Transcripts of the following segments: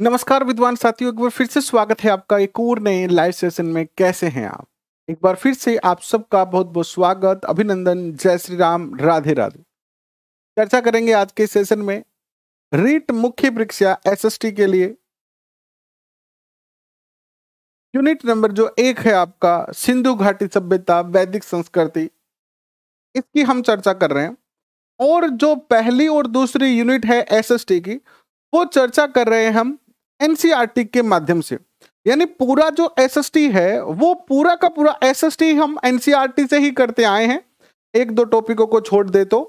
नमस्कार विद्वान साथियों एक बार फिर से स्वागत है आपका एक और नए लाइव सेशन में कैसे हैं आप एक बार फिर से आप सबका बहुत बहुत स्वागत अभिनंदन जय श्री राम राधे राधे चर्चा करेंगे आज के सेशन में रीट मुख्य परीक्षा एसएसटी के लिए यूनिट नंबर जो एक है आपका सिंधु घाटी सभ्यता वैदिक संस्कृति इसकी हम चर्चा कर रहे हैं और जो पहली और दूसरी यूनिट है एसएसटी की वो चर्चा कर रहे हैं हम एनसीईआरटी के माध्यम से यानी पूरा जो एसएसटी है वो पूरा का पूरा एसएसटी हम एनसीईआरटी से ही करते आए हैं एक दो टॉपिकों को छोड़ दे तो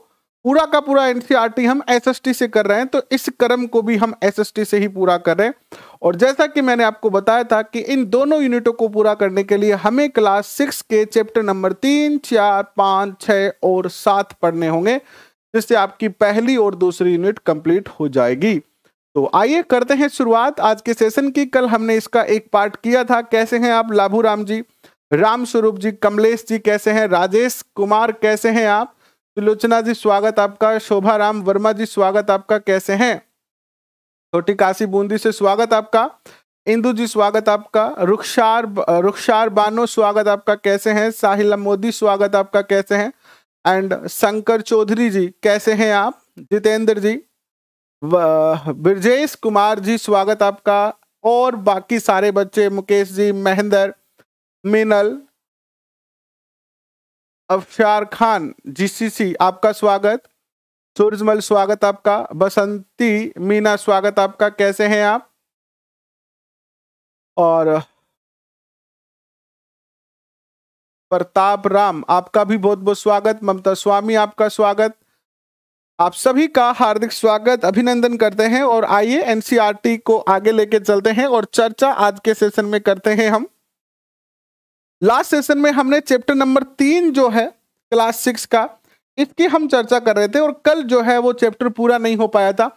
पूरा का पूरा एनसीईआरटी हम एसएसटी से कर रहे हैं तो इस क्रम को भी हम एसएसटी से ही पूरा कर रहे हैं और जैसा कि मैंने आपको बताया था कि इन दोनों यूनिटों को पूरा करने के लिए हमें क्लास सिक्स के चैप्टर नंबर तीन चार पाँच छः और सात पढ़ने होंगे जिससे आपकी पहली और दूसरी यूनिट कंप्लीट हो जाएगी तो आइए करते हैं शुरुआत आज के सेशन की कल हमने इसका एक पार्ट किया था कैसे हैं आप लाभू राम जी राम स्वरूप जी कमलेश जी कैसे हैं राजेश कुमार कैसे हैं आप सुलोचना जी स्वागत आपका शोभा राम वर्मा जी स्वागत आपका कैसे हैं छोटी काशी बूंदी से स्वागत आपका इंदु जी स्वागत आपका रुखसार रुखसार बानो स्वागत आपका कैसे हैं साहिल मोदी स्वागत आपका कैसे हैं एंड शंकर चौधरी जी कैसे हैं आप जितेंद्र जी ब्रजेश कुमार जी स्वागत आपका और बाकी सारे बच्चे मुकेश जी महेंद्र मिनल अफशार खान जीसीसी आपका स्वागत सूरजमल स्वागत आपका बसंती मीना स्वागत आपका कैसे हैं आप और प्रताप राम आपका भी बहुत बहुत स्वागत ममता स्वामी आपका स्वागत आप सभी का हार्दिक स्वागत अभिनंदन करते हैं और आइए एनसीईआरटी e को आगे लेके चलते हैं और चर्चा आज के सेशन में करते हैं हम लास्ट सेशन में हमने चैप्टर नंबर तीन जो है क्लास सिक्स का इसकी हम चर्चा कर रहे थे और कल जो है वो चैप्टर पूरा नहीं हो पाया था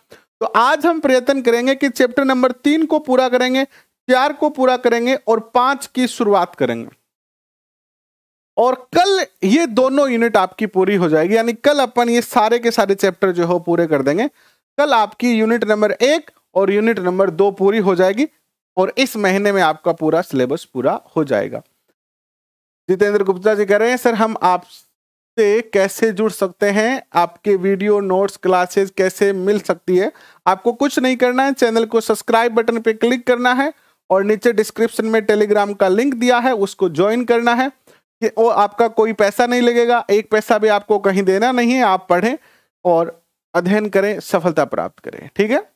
तो आज हम प्रयत्न करेंगे कि चैप्टर नंबर तीन को पूरा करेंगे चार को पूरा करेंगे और पांच की शुरुआत करेंगे और कल ये दोनों यूनिट आपकी पूरी हो जाएगी यानी कल अपन ये सारे के सारे चैप्टर जो हो पूरे कर देंगे कल आपकी यूनिट नंबर एक और यूनिट नंबर दो पूरी हो जाएगी और इस महीने में आपका पूरा सिलेबस पूरा हो जाएगा जितेंद्र गुप्ता जी कह रहे हैं सर हम आपसे कैसे जुड़ सकते हैं आपके वीडियो नोट्स क्लासेस कैसे मिल सकती है आपको कुछ नहीं करना है चैनल को सब्सक्राइब बटन पर क्लिक करना है और नीचे डिस्क्रिप्शन में टेलीग्राम का लिंक दिया है उसको ज्वाइन करना है वो आपका कोई पैसा नहीं लगेगा एक पैसा भी आपको कहीं देना नहीं है आप पढ़ें और अध्ययन करें सफलता प्राप्त करें ठीक है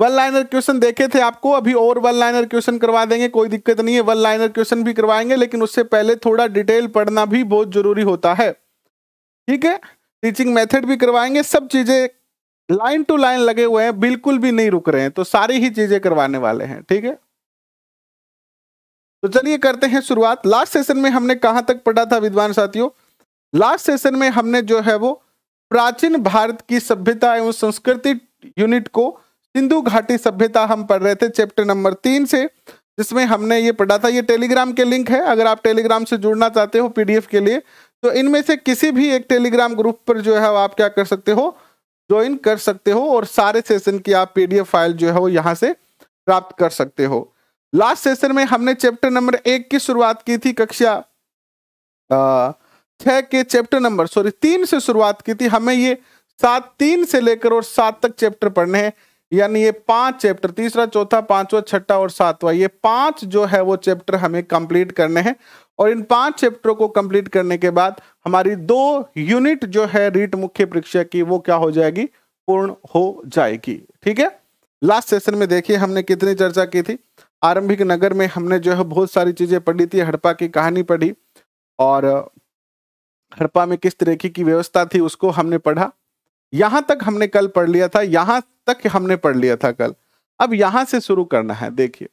वन लाइनर क्वेश्चन देखे थे आपको अभी और वन लाइनर क्वेश्चन करवा देंगे कोई दिक्कत नहीं है वन लाइनर क्वेश्चन भी करवाएंगे लेकिन उससे पहले थोड़ा डिटेल पढ़ना भी बहुत जरूरी होता है ठीक है टीचिंग मेथड भी करवाएंगे सब चीजें लाइन टू लाइन लगे हुए हैं बिल्कुल भी नहीं रुक रहे हैं तो सारी ही चीजें करवाने वाले हैं ठीक है तो चलिए करते हैं शुरुआत लास्ट सेशन में हमने कहाँ तक पढ़ा था विद्वान साथियों लास्ट सेशन में हमने जो है वो प्राचीन भारत की सभ्यता एवं संस्कृति यूनिट को सिंधु घाटी सभ्यता हम पढ़ रहे थे चैप्टर नंबर तीन से जिसमें हमने ये पढ़ा था ये टेलीग्राम के लिंक है अगर आप टेलीग्राम से जुड़ना चाहते हो पीडीएफ के लिए तो इनमें से किसी भी एक टेलीग्राम ग्रुप पर जो है आप क्या कर सकते हो ज्वाइन कर सकते हो और सारे सेशन की आप पीडीएफ फाइल जो है वो यहाँ से प्राप्त कर सकते हो लास्ट सेशन में हमने चैप्टर नंबर एक की शुरुआत की थी कक्षा छः के चैप्टर नंबर सॉरी तीन से शुरुआत की थी हमें ये सात तीन से लेकर और सात तक चैप्टर पढ़ने हैं यानी ये पांच चैप्टर तीसरा चौथा पांचवा छठा और सातवा ये पांच जो है वो चैप्टर हमें कंप्लीट करने हैं और इन पांच चैप्टरों को कंप्लीट करने के बाद हमारी दो यूनिट जो है रीट मुख्य परीक्षा की वो क्या हो जाएगी पूर्ण हो जाएगी ठीक है लास्ट सेशन में देखिए हमने कितनी चर्चा की थी आरंभिक नगर में हमने जो है बहुत सारी चीजें पढ़ी थी हड़प्पा की कहानी पढ़ी और हड़प्पा में किस तरीके की व्यवस्था थी उसको हमने पढ़ा यहाँ तक हमने कल पढ़ लिया था यहां तक हमने पढ़ लिया था कल अब यहाँ से शुरू करना है देखिए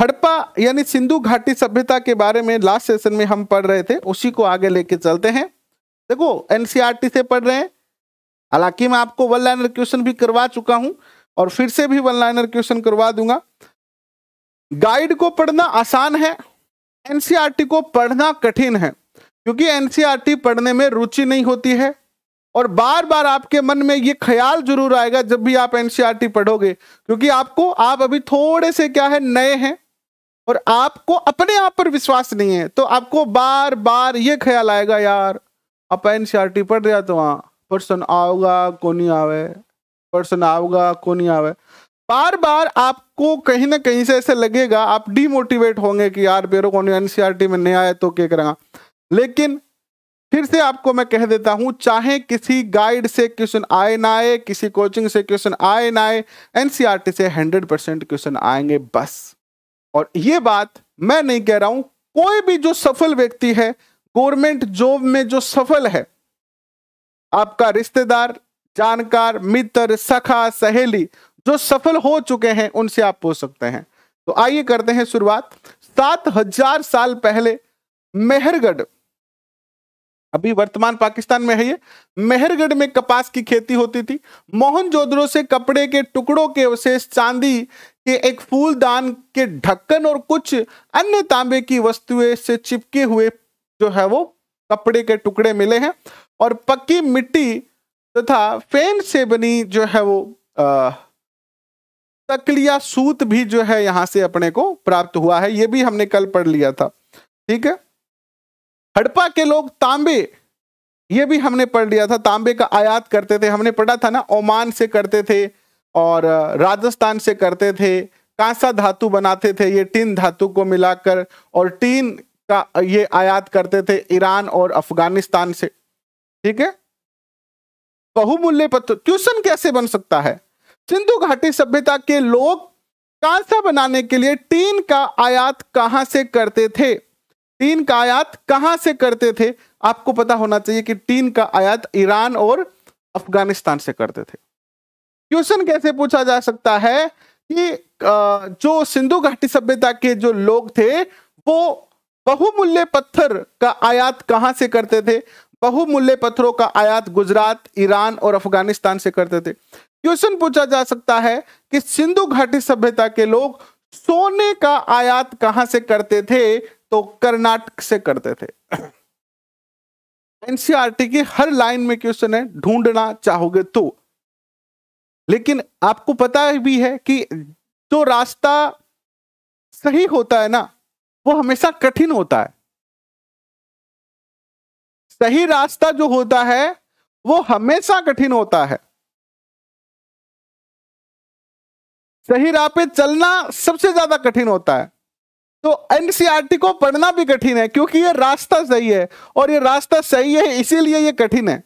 हड़प्पा यानी सिंधु घाटी सभ्यता के बारे में लास्ट सेशन में हम पढ़ रहे थे उसी को आगे लेके चलते हैं देखो एनसीईआरटी e से पढ़ रहे हैं हालांकि मैं आपको वन लाइनर क्वेश्चन भी करवा चुका हूं और फिर से भी वन लाइनर क्वेश्चन करवा दूंगा गाइड को पढ़ना आसान है एनसीईआरटी e को पढ़ना कठिन है क्योंकि एनसीईआरटी e पढ़ने में रुचि नहीं होती है और बार बार आपके मन में ये ख्याल जरूर आएगा जब भी आप एनसीईआरटी e पढ़ोगे क्योंकि आपको आप अभी थोड़े से क्या है नए हैं और आपको अपने आप पर विश्वास नहीं है तो आपको बार बार ये ख्याल आएगा यार आप एनसीईआरटी पढ़ रहे तो हाँ पर्सन आओगा को नहीं आवे पर्सन आओगा को नहीं आवे बार बार आपको कहीं ना कहीं से ऐसे लगेगा आप डिमोटिवेट होंगे कि यार बेरो को एनसीआरटी e में नहीं आया तो क्या करेगा लेकिन फिर से आपको मैं कह देता हूं चाहे किसी गाइड से क्वेश्चन आए ना आए किसी कोचिंग से क्वेश्चन आए ना आए एनसीआरटी e से हंड्रेड परसेंट क्वेश्चन आएंगे बस और ये बात मैं नहीं कह रहा हूं कोई भी जो सफल व्यक्ति है गवर्नमेंट जॉब में जो सफल है आपका रिश्तेदार जानकार मित्र सखा सहेली जो सफल हो चुके हैं उनसे आप पूछ सकते हैं तो आइए करते हैं शुरुआत सात हजार साल पहले मेहरगढ़ अभी वर्तमान पाकिस्तान में है ये मेहरगढ़ में कपास की खेती होती थी मोहनजोदड़ो से कपड़े के टुकड़ों के अवशेष चांदी के एक फूलदान के ढक्कन और कुछ अन्य तांबे की वस्तुएं से चिपके हुए जो है वो कपड़े के टुकड़े मिले हैं और पक्की मिट्टी तथा तो फेन से बनी जो है वो आ, तकलिया सूत भी जो है यहां से अपने को प्राप्त हुआ है ये भी हमने कल पढ़ लिया था ठीक है हड़प्पा के लोग तांबे ये भी हमने पढ़ लिया था तांबे का आयात करते थे हमने पढ़ा था ना ओमान से करते थे और राजस्थान से करते थे कांसा धातु बनाते थे ये टीन धातु को मिलाकर और टीन का ये आयात करते थे ईरान और अफगानिस्तान से ठीक है बहुमूल्य पत्थर ट्यूशन कैसे बन सकता है सिंधु घाटी सभ्यता के लोग कांसा बनाने के लिए टीन का आयात कहां से करते थे टीन का आयात कहां से करते थे आपको पता होना चाहिए कि टीन का आयात ईरान और अफगानिस्तान से करते थे क्वेश्चन कैसे पूछा जा सकता है कि जो सिंधु घाटी सभ्यता के जो लोग थे वो बहुमूल्य पत्थर का आयात कहां से करते थे बहुमूल्य पत्थरों का आयात गुजरात ईरान और अफगानिस्तान से करते थे क्वेश्चन पूछा जा सकता है कि सिंधु घाटी सभ्यता के लोग सोने का आयात कहां से करते थे तो कर्नाटक से करते थे एनसीआरटी की हर लाइन में क्वेश्चन है ढूंढना चाहोगे तो लेकिन आपको पता भी है कि जो रास्ता सही होता है ना वो हमेशा कठिन होता है सही रास्ता जो होता है वो हमेशा कठिन होता है सही राह पे चलना सबसे ज्यादा कठिन होता है तो एनसीआरटी को पढ़ना भी कठिन है क्योंकि ये रास्ता सही है और ये रास्ता सही है इसीलिए ये कठिन है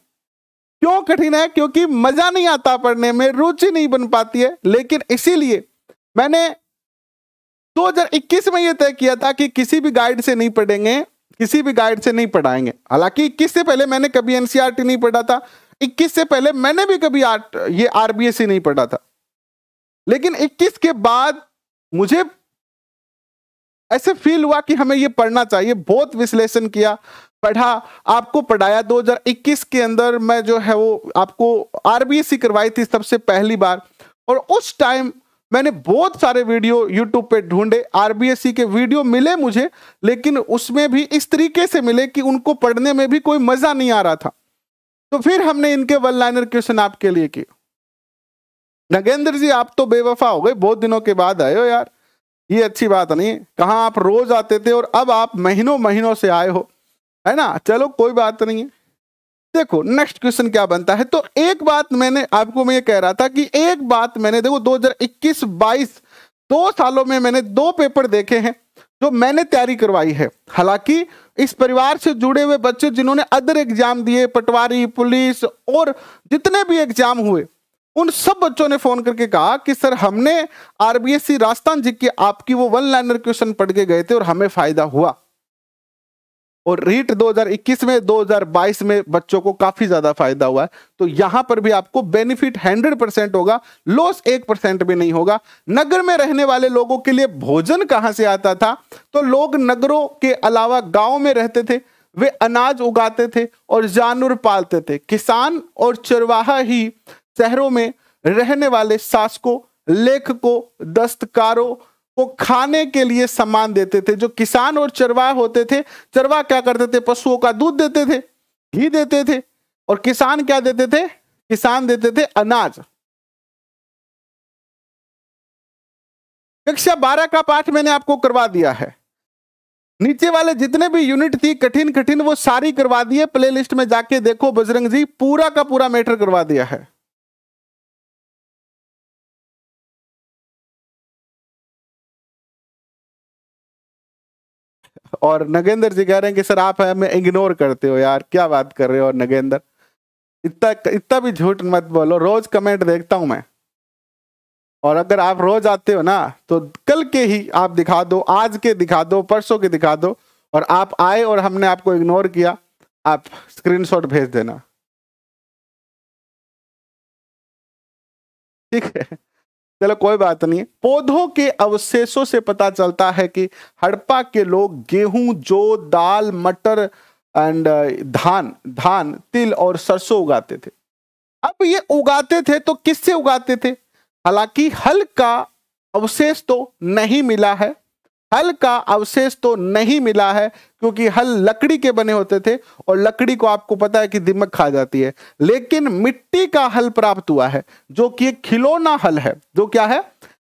क्यों कठिन है क्योंकि मजा नहीं आता पढ़ने में रुचि नहीं बन पाती है लेकिन इसीलिए मैंने 2021 में ये तय किया था कि किसी भी गाइड से नहीं पढ़ेंगे किसी भी गाइड से नहीं पढ़ाएंगे हालांकि इक्कीस से पहले मैंने कभी एनसीआरटी नहीं पढ़ा था इक्कीस से पहले मैंने भी कभी आर, ये आरबीएससी नहीं पढ़ा था लेकिन 21 के बाद मुझे ऐसे फील हुआ कि हमें ये पढ़ना चाहिए बहुत विश्लेषण किया पढ़ा आपको पढ़ाया 2021 के अंदर मैं जो है वो आपको आरबीएससी e करवाई थी सबसे पहली बार और उस टाइम मैंने बहुत सारे वीडियो यूट्यूब पे ढूंढे आरबीएससी e के वीडियो मिले मुझे लेकिन उसमें भी इस तरीके से मिले कि उनको पढ़ने में भी कोई मज़ा नहीं आ रहा था तो फिर हमने इनके वन लाइनर क्वेश्चन आपके लिए किए नगेंद्र जी आप तो बेवफा हो गए बहुत दिनों के बाद आए हो यार ये अच्छी बात नहीं कहाँ आप रोज आते थे और अब आप महीनों महीनों से आए हो है ना चलो कोई बात नहीं है देखो नेक्स्ट क्वेश्चन क्या बनता है तो एक बात मैंने आपको मैं ये कह रहा था कि एक बात मैंने देखो 2021-22 दो सालों में मैंने दो पेपर देखे हैं जो मैंने तैयारी करवाई है हालांकि इस परिवार से जुड़े हुए बच्चे जिन्होंने अदर एग्जाम दिए पटवारी पुलिस और जितने भी एग्जाम हुए उन सब बच्चों ने फोन करके कहा कि सर हमने आरबीएससी राजस्थान जी की आपकी वो वन लाइनर क्वेश्चन पढ़ के गए थे और हमें फायदा हुआ और रीट 2021 में 2022 में बच्चों को काफी ज्यादा फायदा हुआ है तो यहां पर भी आपको बेनिफिट 100 परसेंट होगा लॉस एक परसेंट भी नहीं होगा नगर में रहने वाले लोगों के लिए भोजन कहां से आता था तो लोग नगरों के अलावा गांव में रहते थे वे अनाज उगाते थे और जानवर पालते थे किसान और चरवाहा ही शहरों में रहने वाले शासकों लेखकों दस्तकारों को खाने के लिए सम्मान देते थे जो किसान और चरवाह होते थे चरवाह क्या करते थे पशुओं का दूध देते थे घी देते थे और किसान क्या देते थे किसान देते थे अनाज कक्षा बारह का पाठ मैंने आपको करवा दिया है नीचे वाले जितने भी यूनिट थी कठिन कठिन वो सारी करवा दिए प्लेलिस्ट में जाके देखो बजरंग जी पूरा का पूरा मैटर करवा दिया है और नगेंद्र जी कह रहे हैं कि सर आप हमें इग्नोर करते हो यार क्या बात कर रहे हो और नगेंद्र इतना इतना भी झूठ मत बोलो रोज कमेंट देखता हूं मैं और अगर आप रोज आते हो ना तो कल के ही आप दिखा दो आज के दिखा दो परसों के दिखा दो और आप आए और हमने आपको इग्नोर किया आप स्क्रीनशॉट भेज देना ठीक है चलो कोई बात नहीं पौधों के अवशेषों से पता चलता है कि हड़प्पा के लोग गेहूं जो दाल मटर एंड uh, धान धान तिल और सरसों उगाते थे अब ये उगाते थे तो किससे उगाते थे हालांकि हल का अवशेष तो नहीं मिला है हल का अवशेष तो नहीं मिला है क्योंकि हल लकड़ी के बने होते थे और लकड़ी को आपको पता है कि दिमक खा जाती है लेकिन मिट्टी का हल प्राप्त हुआ है जो कि खिलौना हल है जो क्या है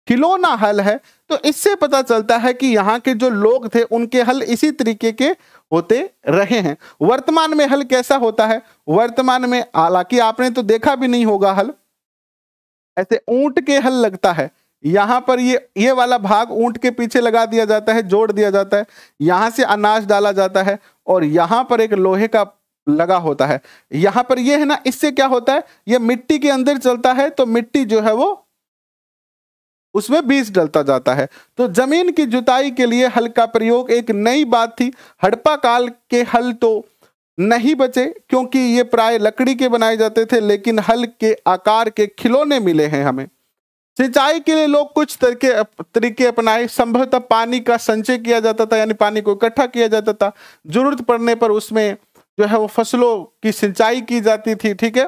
खिलौना हल है तो इससे पता चलता है कि यहाँ के जो लोग थे उनके हल इसी तरीके के होते रहे हैं वर्तमान में हल कैसा होता है वर्तमान में हालांकि आपने तो देखा भी नहीं होगा हल ऐसे ऊंट के हल लगता है यहाँ पर ये ये वाला भाग ऊंट के पीछे लगा दिया जाता है जोड़ दिया जाता है यहां से अनाज डाला जाता है और यहां पर एक लोहे का लगा होता है यहां पर ये है ना इससे क्या होता है ये मिट्टी के अंदर चलता है तो मिट्टी जो है वो उसमें बीज डलता जाता है तो जमीन की जुताई के लिए हल का प्रयोग एक नई बात थी हड़प्पा काल के हल तो नहीं बचे क्योंकि ये प्राय लकड़ी के बनाए जाते थे लेकिन हल के आकार के खिलौने मिले हैं हमें सिंचाई के लिए लोग कुछ तरीके तरीके अपनाए संभवतः पानी का संचय किया जाता था यानी पानी को इकट्ठा किया जाता था जरूरत पड़ने पर उसमें जो है वो फसलों की सिंचाई की जाती थी ठीक है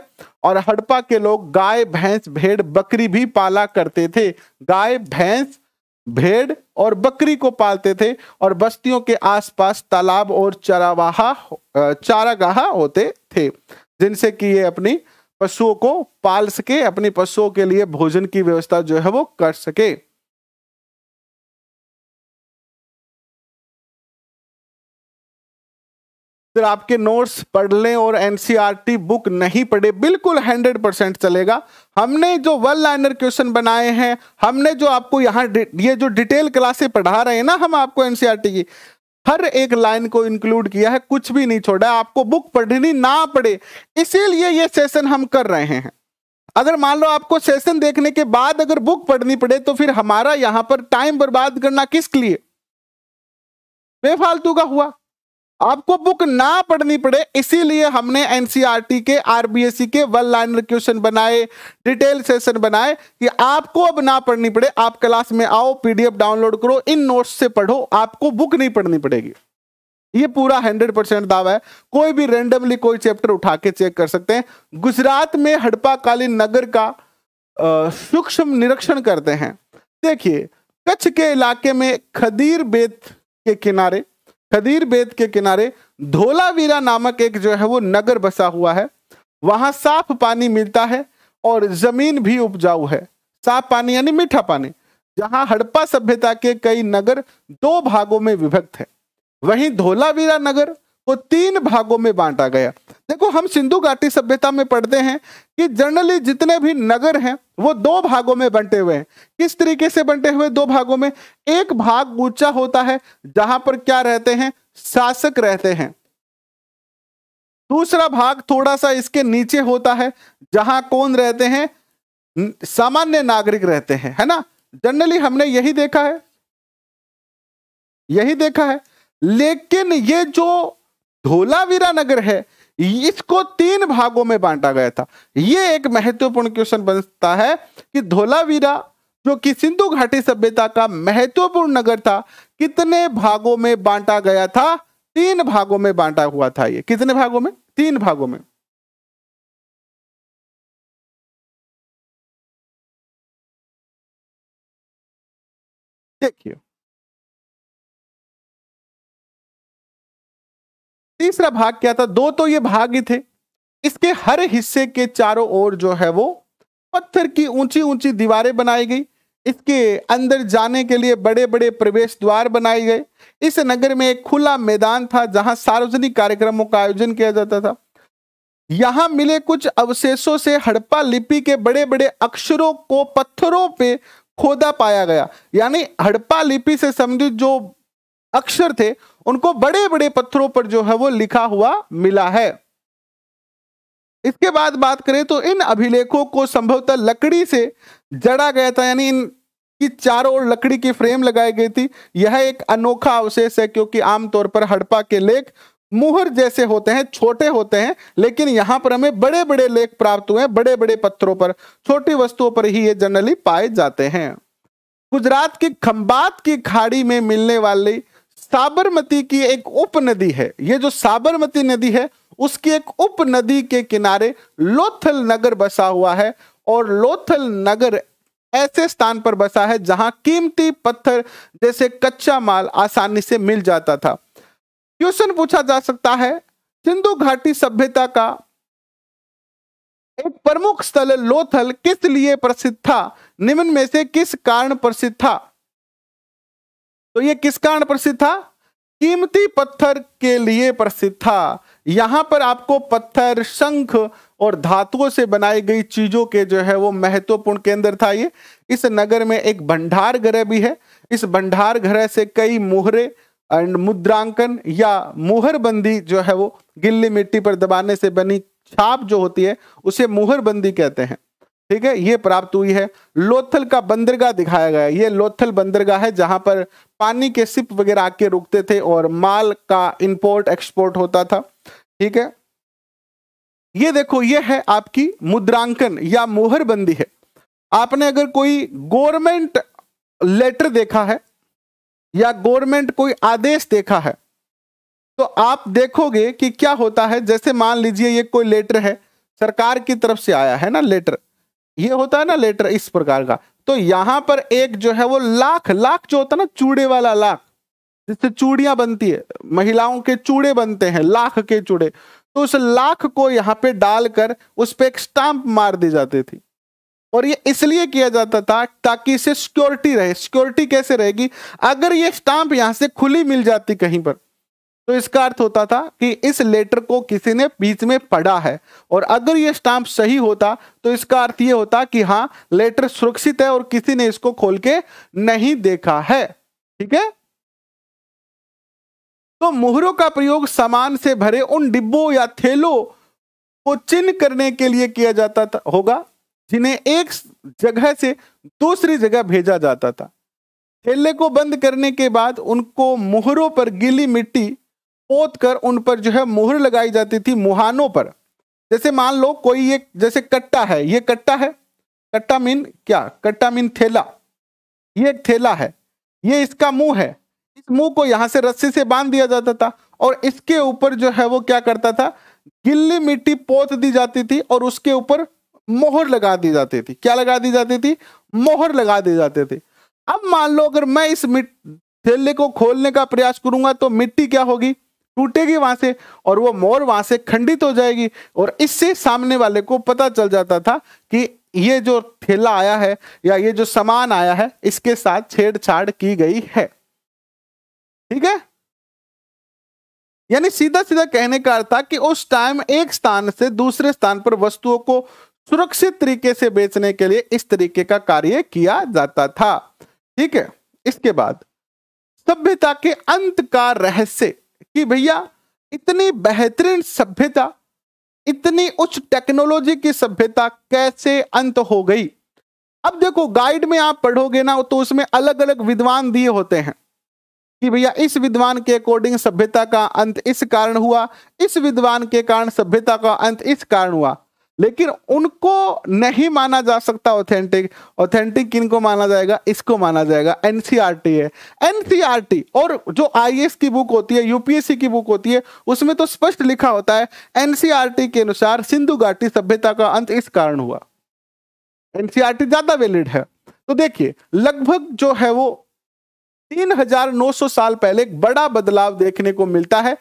और हड़प्पा के लोग गाय भैंस भेड़ बकरी भी पाला करते थे गाय भैंस भेड़ और बकरी को पालते थे और बस्तियों के आसपास तालाब और चरावाहा चारागाह होते थे जिनसे कि ये अपनी पशुओं को पाल सके अपने पशुओं के लिए भोजन की व्यवस्था जो है वो कर सके फिर आपके नोट्स पढ़ लें और एनसीआरटी e बुक नहीं पढ़े बिल्कुल हंड्रेड परसेंट चलेगा हमने जो वन लाइनर क्वेश्चन बनाए हैं हमने जो आपको यहाँ ये जो डिटेल क्लासे पढ़ा रहे हैं ना हम आपको एनसीआरटी e की हर एक लाइन को इंक्लूड किया है कुछ भी नहीं छोड़ा आपको बुक पढ़नी ना पड़े इसीलिए ये सेशन हम कर रहे हैं अगर मान लो आपको सेशन देखने के बाद अगर बुक पढ़नी पड़े तो फिर हमारा यहां पर टाइम बर्बाद करना किसके लिए बेफालतू का हुआ आपको बुक ना पढ़नी पड़े इसीलिए हमने एनसीईआरटी e के आरबीएसई e के वन लाइनर क्वेश्चन बनाए डिटेल सेशन बनाए कि आपको अब ना पढ़नी पड़े आप क्लास में आओ पीडीएफ डाउनलोड करो इन नोट्स से पढ़ो आपको बुक नहीं पढ़नी पड़ेगी ये पूरा हंड्रेड परसेंट दावा है कोई भी रेंडमली कोई चैप्टर उठा के चेक कर सकते हैं गुजरात में हड़पाकालीन नगर का सूक्ष्म निरीक्षण करते हैं देखिए कच्छ के इलाके में खदीर बेत के किनारे खदीर बेद के किनारे धोलावीरा नामक एक जो है वो नगर बसा हुआ है वहां साफ पानी मिलता है और जमीन भी उपजाऊ है साफ पानी यानी मीठा पानी जहां हड़प्पा सभ्यता के कई नगर दो भागों में विभक्त है वहीं धोलावीरा नगर वो तीन भागों में बांटा गया देखो हम सिंधु घाटी सभ्यता में पढ़ते हैं कि जनरली जितने भी नगर हैं वो दो भागों में बंटे हुए हैं किस तरीके से बंटे हुए दो भागों में एक भाग ऊंचा होता है जहां पर क्या रहते हैं शासक रहते हैं दूसरा भाग थोड़ा सा इसके नीचे होता है जहां कौन रहते हैं सामान्य नागरिक रहते हैं है ना जनरली हमने यही देखा है यही देखा है लेकिन ये जो धोलावीरा नगर है इसको तीन भागों में बांटा गया था ये एक महत्वपूर्ण क्वेश्चन बनता है कि धोलावीरा जो कि सिंधु घाटी सभ्यता का महत्वपूर्ण नगर था कितने भागों में बांटा गया था तीन भागों में बांटा हुआ था ये कितने भागों में तीन भागों में देखिए तीसरा भाग क्या था दो तो ये भाग ही थे इसके हर हिस्से के चारों ओर जो है वो पत्थर की ऊंची ऊंची दीवारें बनाई गई इसके अंदर जाने के लिए बड़े बड़े प्रवेश द्वार बनाए गए इस नगर में एक खुला मैदान था जहां सार्वजनिक कार्यक्रमों का आयोजन किया जाता था यहां मिले कुछ अवशेषों से हड़प्पा लिपि के बड़े बड़े अक्षरों को पत्थरों पे खोदा पाया गया यानी हड़प्पा लिपि से संबंधित जो अक्षर थे उनको बड़े बड़े पत्थरों पर जो है वो लिखा हुआ मिला है इसके बाद बात करें तो इन अभिलेखों को संभवतः लकड़ी से जड़ा गया था यानी इनकी चारों ओर लकड़ी की फ्रेम लगाई गई थी यह एक अनोखा अवशेष है क्योंकि आमतौर पर हड़प्पा के लेख मुहर जैसे होते हैं छोटे होते हैं लेकिन यहां पर हमें बड़े बड़े लेख प्राप्त हुए हैं बड़े बड़े पत्थरों पर छोटी वस्तुओं पर ही ये जनरली पाए जाते हैं गुजरात के खंबात की खाड़ी में मिलने वाली साबरमती की एक उपनदी है ये जो साबरमती नदी है उसकी एक उपनदी के किनारे लोथल नगर बसा हुआ है और लोथल नगर ऐसे स्थान पर बसा है जहां कीमती पत्थर जैसे कच्चा माल आसानी से मिल जाता था क्वेश्चन पूछा जा सकता है सिंधु घाटी सभ्यता का एक प्रमुख स्थल लोथल किस लिए प्रसिद्ध था निम्न में से किस कारण प्रसिद्ध था तो ये किस कारण प्रसिद्ध था कीमती पत्थर के लिए प्रसिद्ध था यहाँ पर आपको पत्थर शंख और धातुओं से बनाई गई चीजों के जो है वो महत्वपूर्ण केंद्र था ये इस नगर में एक भंडार गृह भी है इस भंडार गृह से कई मोहरे एंड मुद्रांकन या मोहरबंदी जो है वो गिल्ली मिट्टी पर दबाने से बनी छाप जो होती है उसे मोहरबंदी कहते हैं ठीक है ये प्राप्त हुई है लोथल का बंदरगाह दिखाया गया है ये लोथल बंदरगाह है जहां पर पानी के सिप वगैरह आके रुकते थे और माल का इंपोर्ट एक्सपोर्ट होता था ठीक है ये देखो ये है आपकी मुद्रांकन या मोहरबंदी है आपने अगर कोई गवर्नमेंट लेटर देखा है या गवर्नमेंट कोई आदेश देखा है तो आप देखोगे कि क्या होता है जैसे मान लीजिए ये कोई लेटर है सरकार की तरफ से आया है ना लेटर ये होता है ना लेटर इस प्रकार का तो यहां पर एक जो है वो लाख लाख जो होता है ना चूड़े वाला लाख जिससे चूड़ियां बनती है महिलाओं के चूड़े बनते हैं लाख के चूड़े तो उस लाख को यहाँ पे डालकर उस पर एक स्टाम्प मार दी जाती थी और ये इसलिए किया जाता था ताकि इसे सिक्योरिटी रहे सिक्योरिटी कैसे रहेगी अगर ये स्टाम्प यहां से खुली मिल जाती कहीं पर तो इसका अर्थ होता था कि इस लेटर को किसी ने बीच में पढ़ा है और अगर यह स्टाम्प सही होता तो इसका अर्थ यह होता कि हाँ लेटर सुरक्षित है और किसी ने इसको खोल के नहीं देखा है ठीक है तो मुहरों का प्रयोग सामान से भरे उन डिब्बों या थैलों को चिन्ह करने के लिए किया जाता था होगा जिन्हें एक जगह से दूसरी जगह भेजा जाता था थैले को बंद करने के बाद उनको मुहरों पर गीली मिट्टी पोत कर उन पर जो है मोहर लगाई जाती थी मुहानों पर जैसे मान लो कोई ये जैसे कट्टा है ये कट्टा है कट्टा मीन क्या कट्टा मीन थैला ये एक थैला है ये इसका मुंह है इस मुंह को यहां से रस्सी से बांध दिया जाता था और इसके ऊपर जो है वो क्या करता था गिल्ली मिट्टी पोत दी जाती थी और उसके ऊपर मोहर लगा दी जाती थी क्या लगा दी जाती थी मोहर लगा दी जाती थी अब मान लो अगर मैं इस थैले को खोलने का प्रयास करूंगा तो मिट्टी क्या होगी टूटेगी वहां से और वो मोर वहां से खंडित हो जाएगी और इससे सामने वाले को पता चल जाता था कि ये जो थैला आया है या ये जो सामान आया है इसके साथ छेड़छाड़ की गई है ठीक है यानी सीधा सीधा कहने का अर्थ था कि उस टाइम एक स्थान से दूसरे स्थान पर वस्तुओं को सुरक्षित तरीके से बेचने के लिए इस तरीके का कार्य किया जाता था ठीक है इसके बाद सभ्यता के अंत का रहस्य कि भैया इतनी बेहतरीन सभ्यता इतनी उच्च टेक्नोलॉजी की सभ्यता कैसे अंत हो गई अब देखो गाइड में आप पढ़ोगे ना तो उसमें अलग अलग विद्वान दिए होते हैं कि भैया इस विद्वान के अकॉर्डिंग सभ्यता का अंत इस कारण हुआ इस विद्वान के कारण सभ्यता का अंत इस कारण हुआ लेकिन उनको नहीं माना जा सकता ऑथेंटिक ऑथेंटिक किन को माना जाएगा इसको माना जाएगा एनसीआरटी e है एनसीआरटी e और जो एस की बुक होती है यूपीएससी की बुक होती है उसमें तो स्पष्ट लिखा होता है एनसीआरटी e के अनुसार सिंधु घाटी सभ्यता का अंत इस कारण हुआ एनसीआरटी ज्यादा वैलिड है तो देखिए लगभग जो है वो 3900 साल पहले एक बड़ा बदलाव देखने को मिलता है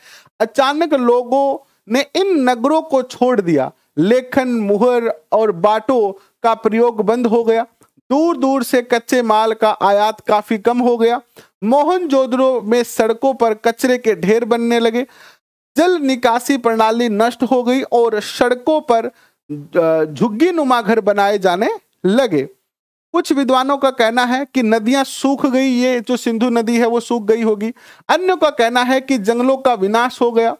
अचानक लोगों ने इन नगरों को छोड़ दिया लेखन मुहर और बाटो का प्रयोग बंद हो गया दूर दूर से कच्चे माल का आयात काफी कम हो गया मोहन में सड़कों पर कचरे के ढेर बनने लगे जल निकासी प्रणाली नष्ट हो गई और सड़कों पर झुग्गी नुमा घर बनाए जाने लगे कुछ विद्वानों का कहना है कि नदियां सूख गई ये जो सिंधु नदी है वो सूख गई होगी अन्यों का कहना है कि जंगलों का विनाश हो गया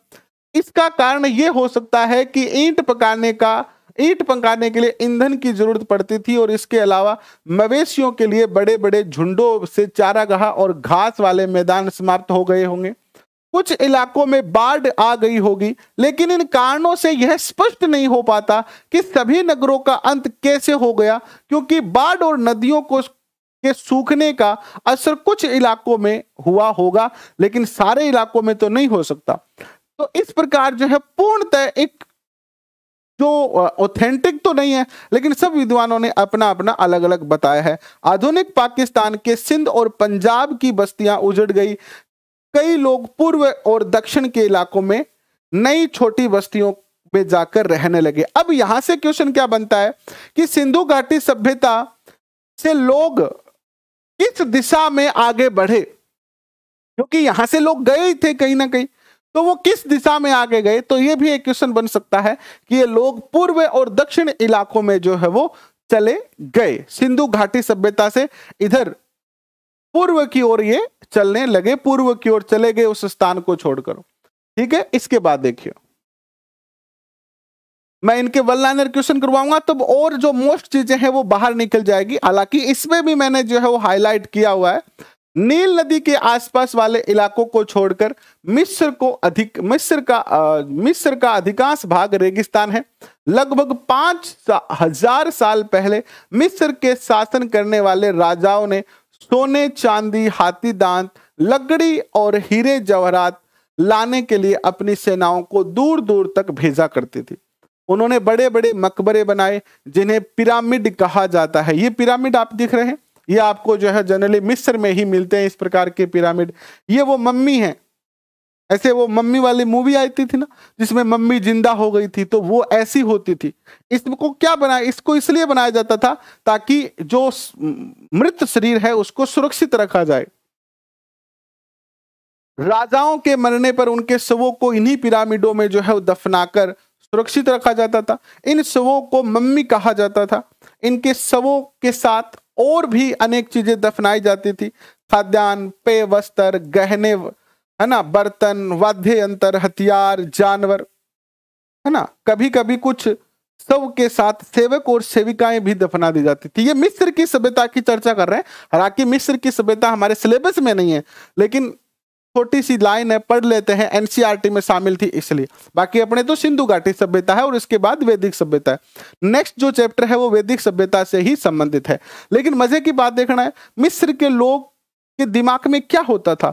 इसका कारण ये हो सकता है कि ईंट पकाने का ईंट पकाने के लिए ईंधन की जरूरत पड़ती थी और इसके अलावा मवेशियों के लिए बड़े बड़े झुंडों से चारागाह और घास वाले मैदान समाप्त हो गए होंगे कुछ इलाकों में बाढ़ आ गई होगी लेकिन इन कारणों से यह स्पष्ट नहीं हो पाता कि सभी नगरों का अंत कैसे हो गया क्योंकि बाढ़ और नदियों को के सूखने का असर कुछ इलाकों में हुआ होगा लेकिन सारे इलाकों में तो नहीं हो सकता तो इस प्रकार जो है पूर्णतः एक जो ऑथेंटिक तो नहीं है लेकिन सब विद्वानों ने अपना अपना अलग अलग बताया है आधुनिक पाकिस्तान के सिंध और पंजाब की बस्तियां उजड़ गई कई लोग पूर्व और दक्षिण के इलाकों में नई छोटी बस्तियों में जाकर रहने लगे अब यहां से क्वेश्चन क्या बनता है कि सिंधु घाटी सभ्यता से लोग किस दिशा में आगे बढ़े क्योंकि यहां से लोग गए थे कहीं ना कहीं तो वो किस दिशा में आगे गए तो ये भी एक क्वेश्चन बन सकता है कि ये लोग पूर्व और दक्षिण इलाकों में जो है वो चले गए सिंधु घाटी सभ्यता से इधर पूर्व की ओर ये चलने लगे पूर्व की ओर चले गए उस स्थान को छोड़कर ठीक है इसके बाद देखिए मैं इनके वन लाइनर क्वेश्चन करवाऊंगा तब और जो मोस्ट चीजें हैं वो बाहर निकल जाएगी हालांकि इसमें भी मैंने जो है वो हाईलाइट किया हुआ है नील नदी के आसपास वाले इलाकों को छोड़कर मिस्र को अधिक मिस्र का आ, मिस्र का अधिकांश भाग रेगिस्तान है लगभग पांच हजार साल पहले मिस्र के शासन करने वाले राजाओं ने सोने चांदी हाथी दांत लकड़ी और हीरे जवाहरात लाने के लिए अपनी सेनाओं को दूर दूर तक भेजा करती थी उन्होंने बड़े बड़े मकबरे बनाए जिन्हें पिरामिड कहा जाता है ये पिरामिड आप दिख रहे हैं ये आपको जो है जनरली मिस्र में ही मिलते हैं इस प्रकार के पिरामिड ये वो मम्मी हैं ऐसे वो मम्मी वाली मूवी आई थी, थी ना जिसमें मम्मी जिंदा हो गई थी तो वो ऐसी होती थी इसको क्या बनाया इसको इसलिए बनाया जाता था ताकि जो मृत शरीर है उसको सुरक्षित रखा जाए राजाओं के मरने पर उनके शवों को इन्हीं पिरामिडों में जो है दफनाकर सुरक्षित रखा जाता था इन शवों को मम्मी कहा जाता था इनके शवों के साथ और भी अनेक चीजें दफनाई जाती थी खाद्यान्न पे वस्त्र गहने है ना बर्तन वाद्य यंत्र हथियार जानवर है ना कभी कभी कुछ सब के साथ सेवक और सेविकाएं भी दफना दी जाती थी ये मिस्र की सभ्यता की चर्चा कर रहे हैं हालांकि मिस्र की सभ्यता हमारे सिलेबस में नहीं है लेकिन छोटी सी लाइन है पढ़ लेते हैं एनसीईआरटी में शामिल थी इसलिए बाकी अपने तो सिंधु घाटी सभ्यता है और इसके बाद वैदिक सभ्यता है नेक्स्ट जो चैप्टर है वो वैदिक सभ्यता से ही संबंधित है लेकिन मजे की बात देखना है मिस्र के लोग के दिमाग में क्या होता था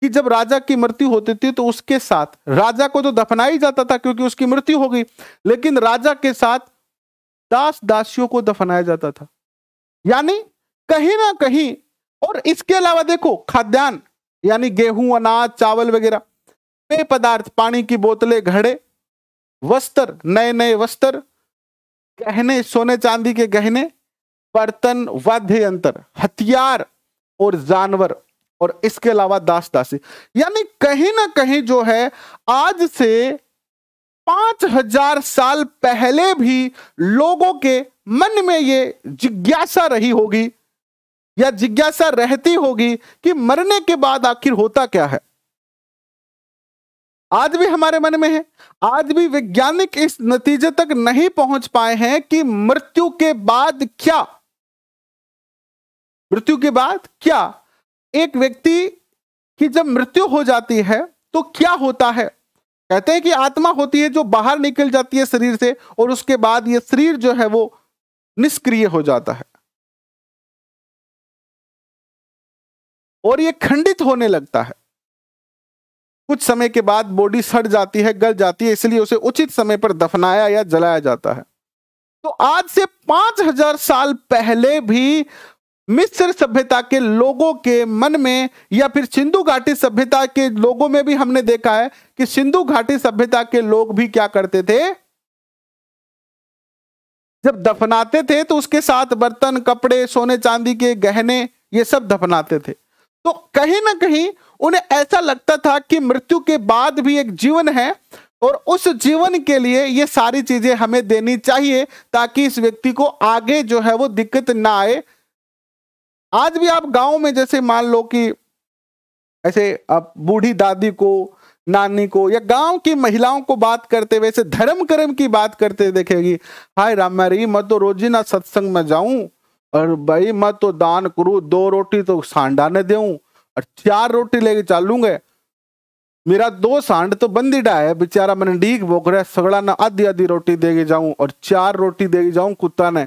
कि जब राजा की मृत्यु होती थी तो उसके साथ राजा को तो दफना ही जाता था क्योंकि उसकी मृत्यु हो गई लेकिन राजा के साथ दास दासियों को दफनाया जाता था यानी कहीं ना कहीं और इसके अलावा देखो खाद्यान्न यानी गेहूं अनाज चावल वगैरह पेय पदार्थ पानी की बोतलें घड़े वस्त्र नए नए वस्त्र गहने सोने चांदी के गहने बर्तन वाद्य यंत्र हथियार और जानवर और इसके अलावा दास दासी यानी कहीं ना कहीं जो है आज से पांच हजार साल पहले भी लोगों के मन में ये जिज्ञासा रही होगी या जिज्ञासा रहती होगी कि मरने के बाद आखिर होता क्या है आज भी हमारे मन में है आज भी वैज्ञानिक इस नतीजे तक नहीं पहुंच पाए हैं कि मृत्यु के बाद क्या मृत्यु के बाद क्या एक व्यक्ति की जब मृत्यु हो जाती है तो क्या होता है कहते हैं कि आत्मा होती है जो बाहर निकल जाती है शरीर से और उसके बाद यह शरीर जो है वो निष्क्रिय हो जाता है और ये खंडित होने लगता है कुछ समय के बाद बॉडी सड़ जाती है गल जाती है इसलिए उसे उचित समय पर दफनाया या जलाया जाता है तो आज से पांच हजार साल पहले भी मिस्र सभ्यता के लोगों के मन में या फिर सिंधु घाटी सभ्यता के लोगों में भी हमने देखा है कि सिंधु घाटी सभ्यता के लोग भी क्या करते थे जब दफनाते थे तो उसके साथ बर्तन कपड़े सोने चांदी के गहने ये सब दफनाते थे तो कहीं ना कहीं उन्हें ऐसा लगता था कि मृत्यु के बाद भी एक जीवन है और उस जीवन के लिए ये सारी चीजें हमें देनी चाहिए ताकि इस व्यक्ति को आगे जो है वो दिक्कत ना आए आज भी आप गांव में जैसे मान लो कि ऐसे आप बूढ़ी दादी को नानी को या गांव की महिलाओं को बात करते वैसे धर्म कर्म की बात करते देखेगी हाय राम मेरी मैं तो रोजिना सत्संग में जाऊं और भाई मैं तो दान करूँ दो रोटी तो सांडा ने दे और चार रोटी लेके चालूंगे मेरा दो सांड तो बंदीडा है बेचारा मैंने डीक बोक रहा सगड़ा ने आधी आधी रोटी दे के जाऊं और चार रोटी दे के जाऊं कुत्ता ने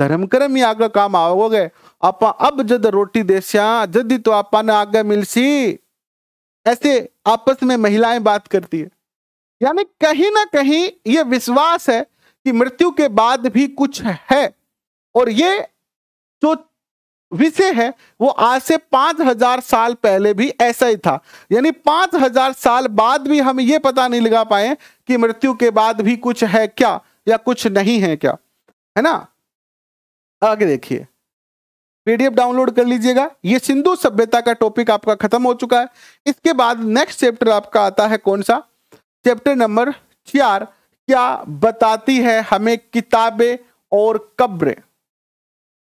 धर्म कर्म ही आगे काम आओगे आप अब जद रोटी जद ही तो आपा ने आगे मिलसी ऐसे आपस में महिलाएं बात करती है यानी कहीं ना कहीं ये विश्वास है कि मृत्यु के बाद भी कुछ है और ये जो विषय है वो आज से पांच हजार साल पहले भी ऐसा ही था यानी पांच हजार साल बाद भी हम ये पता नहीं लगा पाए कि मृत्यु के बाद भी कुछ है क्या या कुछ नहीं है क्या है ना आगे देखिए पीडीएफ डाउनलोड कर लीजिएगा ये सिंधु सभ्यता का टॉपिक आपका खत्म हो चुका है इसके बाद नेक्स्ट चैप्टर आपका आता है कौन सा चैप्टर नंबर चार क्या बताती है हमें किताबें और कब्रें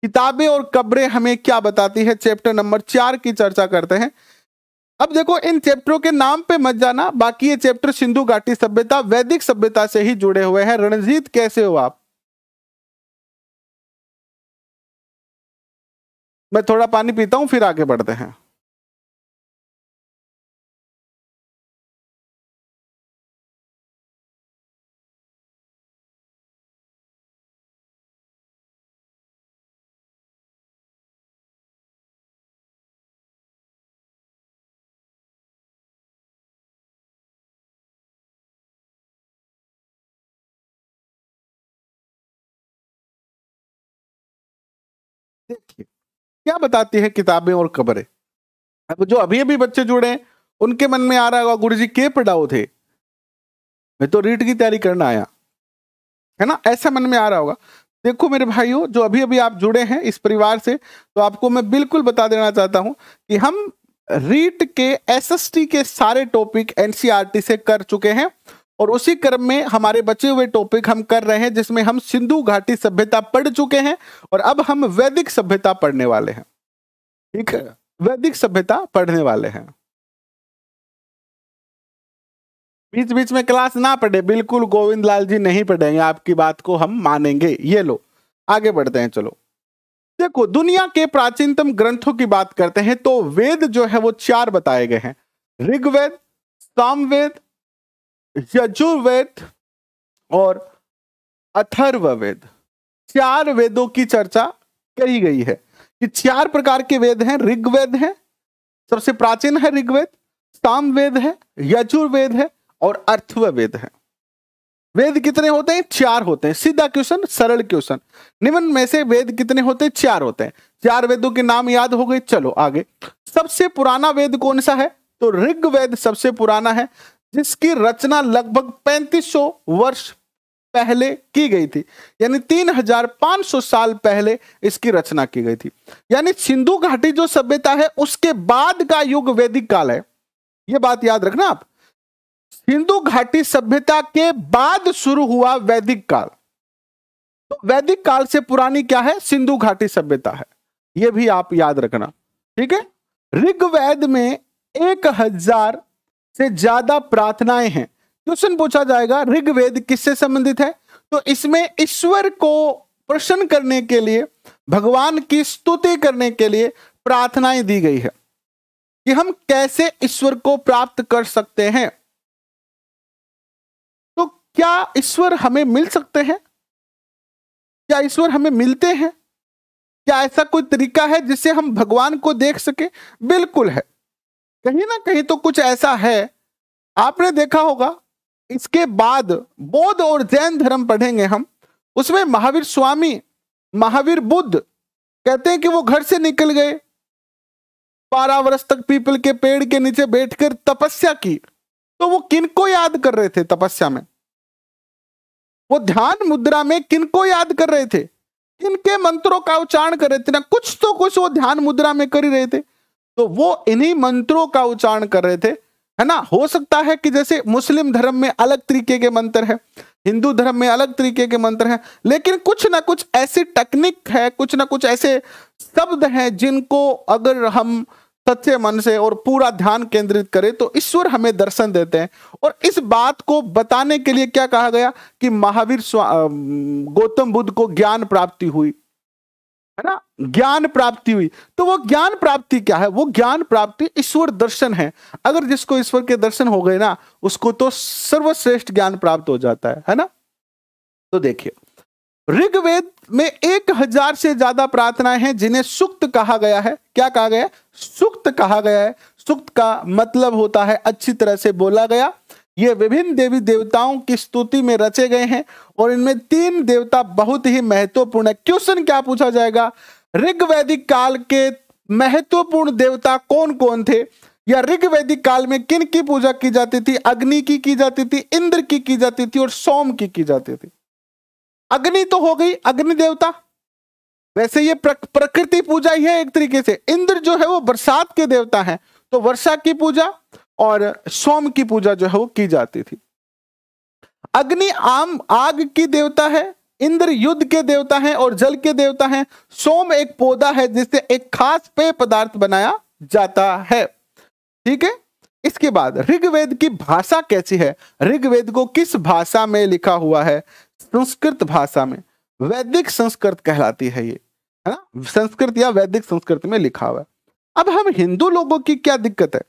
किताबें और कब्रें हमें क्या बताती है चैप्टर नंबर चार की चर्चा करते हैं अब देखो इन चैप्टरों के नाम पे मत जाना बाकी ये चैप्टर सिंधु घाटी सभ्यता वैदिक सभ्यता से ही जुड़े हुए हैं रणजीत कैसे हो आप मैं थोड़ा पानी पीता हूं फिर आगे बढ़ते हैं क्या बताती है किताबें और कबरें अब जो अभी अभी बच्चे जुड़े हैं उनके मन में आ रहा होगा गुरु जी के पढ़ाओ थे मैं तो रीट की तैयारी करना आया है ना ऐसा मन में आ रहा होगा देखो मेरे भाइयों जो अभी अभी आप जुड़े हैं इस परिवार से तो आपको मैं बिल्कुल बता देना चाहता हूं कि हम रीट के एसएसटी के सारे टॉपिक एनसीआरटी से कर चुके हैं और उसी क्रम में हमारे बचे हुए टॉपिक हम कर रहे हैं जिसमें हम सिंधु घाटी सभ्यता पढ़ चुके हैं और अब हम वैदिक सभ्यता पढ़ने वाले हैं ठीक है वैदिक सभ्यता पढ़ने वाले हैं बीच बीच में क्लास ना पढ़े बिल्कुल गोविंद लाल जी नहीं पढ़ेंगे आपकी बात को हम मानेंगे ये लो आगे बढ़ते हैं चलो देखो दुनिया के प्राचीनतम ग्रंथों की बात करते हैं तो वेद जो है वो चार बताए गए हैं ऋग्वेद सामवेद यजुर्वेद और अथर्ववेद चार वेदों की चर्चा कही गई है कि चार प्रकार के वेद हैं ऋग्वेद है सबसे प्राचीन है ऋग्वेद सामवेद है यजुर्वेद है और अर्थववेद है वेद कितने होते हैं चार होते हैं सीधा क्वेश्चन सरल क्वेश्चन निम्न में से वेद कितने होते हैं चार होते हैं चार वेदों के नाम याद हो गए चलो आगे सबसे पुराना वेद कौन सा है तो ऋग्वेद सबसे पुराना है जिसकी रचना लगभग 3500 वर्ष पहले की गई थी यानी 3500 साल पहले इसकी रचना की गई थी यानी सिंधु घाटी जो सभ्यता है उसके बाद का युग वैदिक काल है यह बात याद रखना आप सिंधु घाटी सभ्यता के बाद शुरू हुआ वैदिक काल तो वैदिक काल से पुरानी क्या है सिंधु घाटी सभ्यता है यह भी आप याद रखना ठीक है ऋग्वेद में एक हजार से ज्यादा प्रार्थनाएं हैं क्वेश्चन तो पूछा जाएगा ऋग्वेद किससे संबंधित है तो इसमें ईश्वर को प्रसन्न करने के लिए भगवान की स्तुति करने के लिए प्रार्थनाएं दी गई है कि हम कैसे ईश्वर को प्राप्त कर सकते हैं तो क्या ईश्वर हमें मिल सकते हैं क्या ईश्वर हमें मिलते हैं क्या ऐसा कोई तरीका है जिससे हम भगवान को देख सके बिल्कुल है कहीं ना कहीं तो कुछ ऐसा है आपने देखा होगा इसके बाद बौद्ध और जैन धर्म पढ़ेंगे हम उसमें महावीर स्वामी महावीर बुद्ध कहते हैं कि वो घर से निकल गए बारह वर्ष तक पीपल के पेड़ के नीचे बैठकर तपस्या की तो वो किनको याद कर रहे थे तपस्या में वो ध्यान मुद्रा में किनको याद कर रहे थे किनके मंत्रों का उच्चारण कर रहे थे ना कुछ तो कुछ वो ध्यान मुद्रा में कर ही रहे थे तो वो इन्हीं मंत्रों का उच्चारण कर रहे थे है ना हो सकता है कि जैसे मुस्लिम धर्म में अलग तरीके के मंत्र है हिंदू धर्म में अलग तरीके के मंत्र हैं लेकिन कुछ ना कुछ ऐसी टेक्निक है कुछ ना कुछ ऐसे शब्द हैं जिनको अगर हम सच्चे मन से और पूरा ध्यान केंद्रित करें तो ईश्वर हमें दर्शन देते हैं और इस बात को बताने के लिए क्या कहा गया कि महावीर गौतम बुद्ध को ज्ञान प्राप्ति हुई है ना ज्ञान प्राप्ति हुई तो वो ज्ञान प्राप्ति क्या है वो ज्ञान प्राप्ति ईश्वर दर्शन है अगर जिसको ईश्वर के दर्शन हो गए ना उसको तो सर्वश्रेष्ठ ज्ञान प्राप्त हो जाता है है ना तो देखिए ऋग्वेद में एक हजार से ज्यादा प्रार्थनाएं हैं जिन्हें सुक्त कहा गया है क्या कहा गया है सुक्त कहा गया है सुक्त का मतलब होता है अच्छी तरह से बोला गया ये विभिन्न देवी देवताओं की स्तुति में रचे गए हैं और इनमें तीन देवता बहुत ही महत्वपूर्ण है क्वेश्चन क्या पूछा जाएगा ऋग वैदिक काल के महत्वपूर्ण देवता कौन कौन थे या ऋग वैदिक काल में किन की पूजा की जाती थी अग्नि की की जाती थी इंद्र की की जाती थी और सोम की की जाती थी अग्नि तो हो गई अग्नि देवता वैसे ये प्रकृति पूजा ही है एक तरीके से इंद्र जो है वो बरसात के देवता हैं तो वर्षा की पूजा और सोम की पूजा जो है वो की जाती थी अग्नि आम आग की देवता है इंद्र युद्ध के देवता हैं और जल के देवता हैं सोम एक पौधा है जिससे एक खास पेय पदार्थ बनाया जाता है ठीक है इसके बाद ऋग्वेद की भाषा कैसी है ऋग्वेद को किस भाषा में लिखा हुआ है संस्कृत भाषा में वैदिक संस्कृत कहलाती है ये है ना संस्कृत या वैदिक संस्कृत में लिखा हुआ है अब हम हिंदू लोगों की क्या दिक्कत है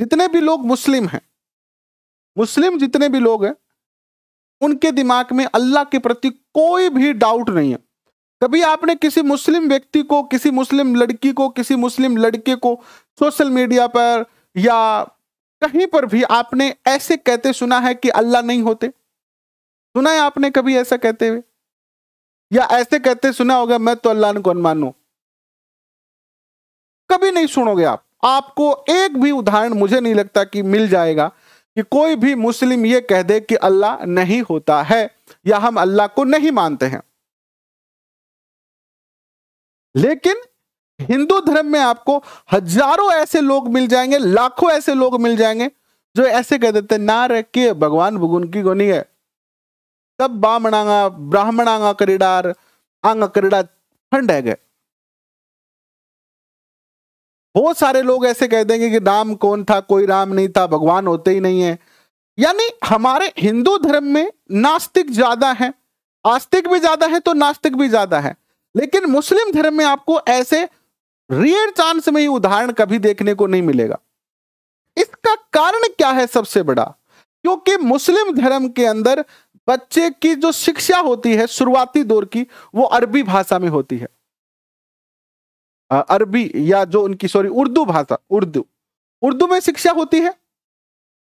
जितने भी लोग मुस्लिम हैं मुस्लिम जितने भी लोग हैं उनके दिमाग में अल्लाह के प्रति कोई भी डाउट नहीं है कभी आपने किसी मुस्लिम व्यक्ति को किसी मुस्लिम लड़की को किसी मुस्लिम लड़के को सोशल मीडिया पर या कहीं पर भी आपने ऐसे कहते सुना है कि अल्लाह नहीं होते सुना है आपने कभी ऐसा कहते हुए या ऐसे कहते सुना होगा मैं तो अल्लाह को अनमान कभी नहीं सुनोगे आप आपको एक भी उदाहरण मुझे नहीं लगता कि मिल जाएगा कि कोई भी मुस्लिम ये कह दे कि अल्लाह नहीं होता है या हम अल्लाह को नहीं मानते हैं लेकिन हिंदू धर्म में आपको हजारों ऐसे लोग मिल जाएंगे लाखों ऐसे लोग मिल जाएंगे जो ऐसे कह देते ना के भगवान भगुन की गोनी है तब बामणांगा ब्राह्मणांगा करीडार आंगा करीडा फंड है गए बहुत सारे लोग ऐसे कह देंगे कि राम कौन था कोई राम नहीं था भगवान होते ही नहीं है यानी हमारे हिंदू धर्म में नास्तिक ज्यादा है आस्तिक भी ज्यादा है तो नास्तिक भी ज्यादा है लेकिन मुस्लिम धर्म में आपको ऐसे रियर चांस में ही उदाहरण कभी देखने को नहीं मिलेगा इसका कारण क्या है सबसे बड़ा क्योंकि मुस्लिम धर्म के अंदर बच्चे की जो शिक्षा होती है शुरुआती दौर की वो अरबी भाषा में होती है अरबी या जो उनकी सॉरी उर्दू भाषा उर्दू उर्दू में शिक्षा होती है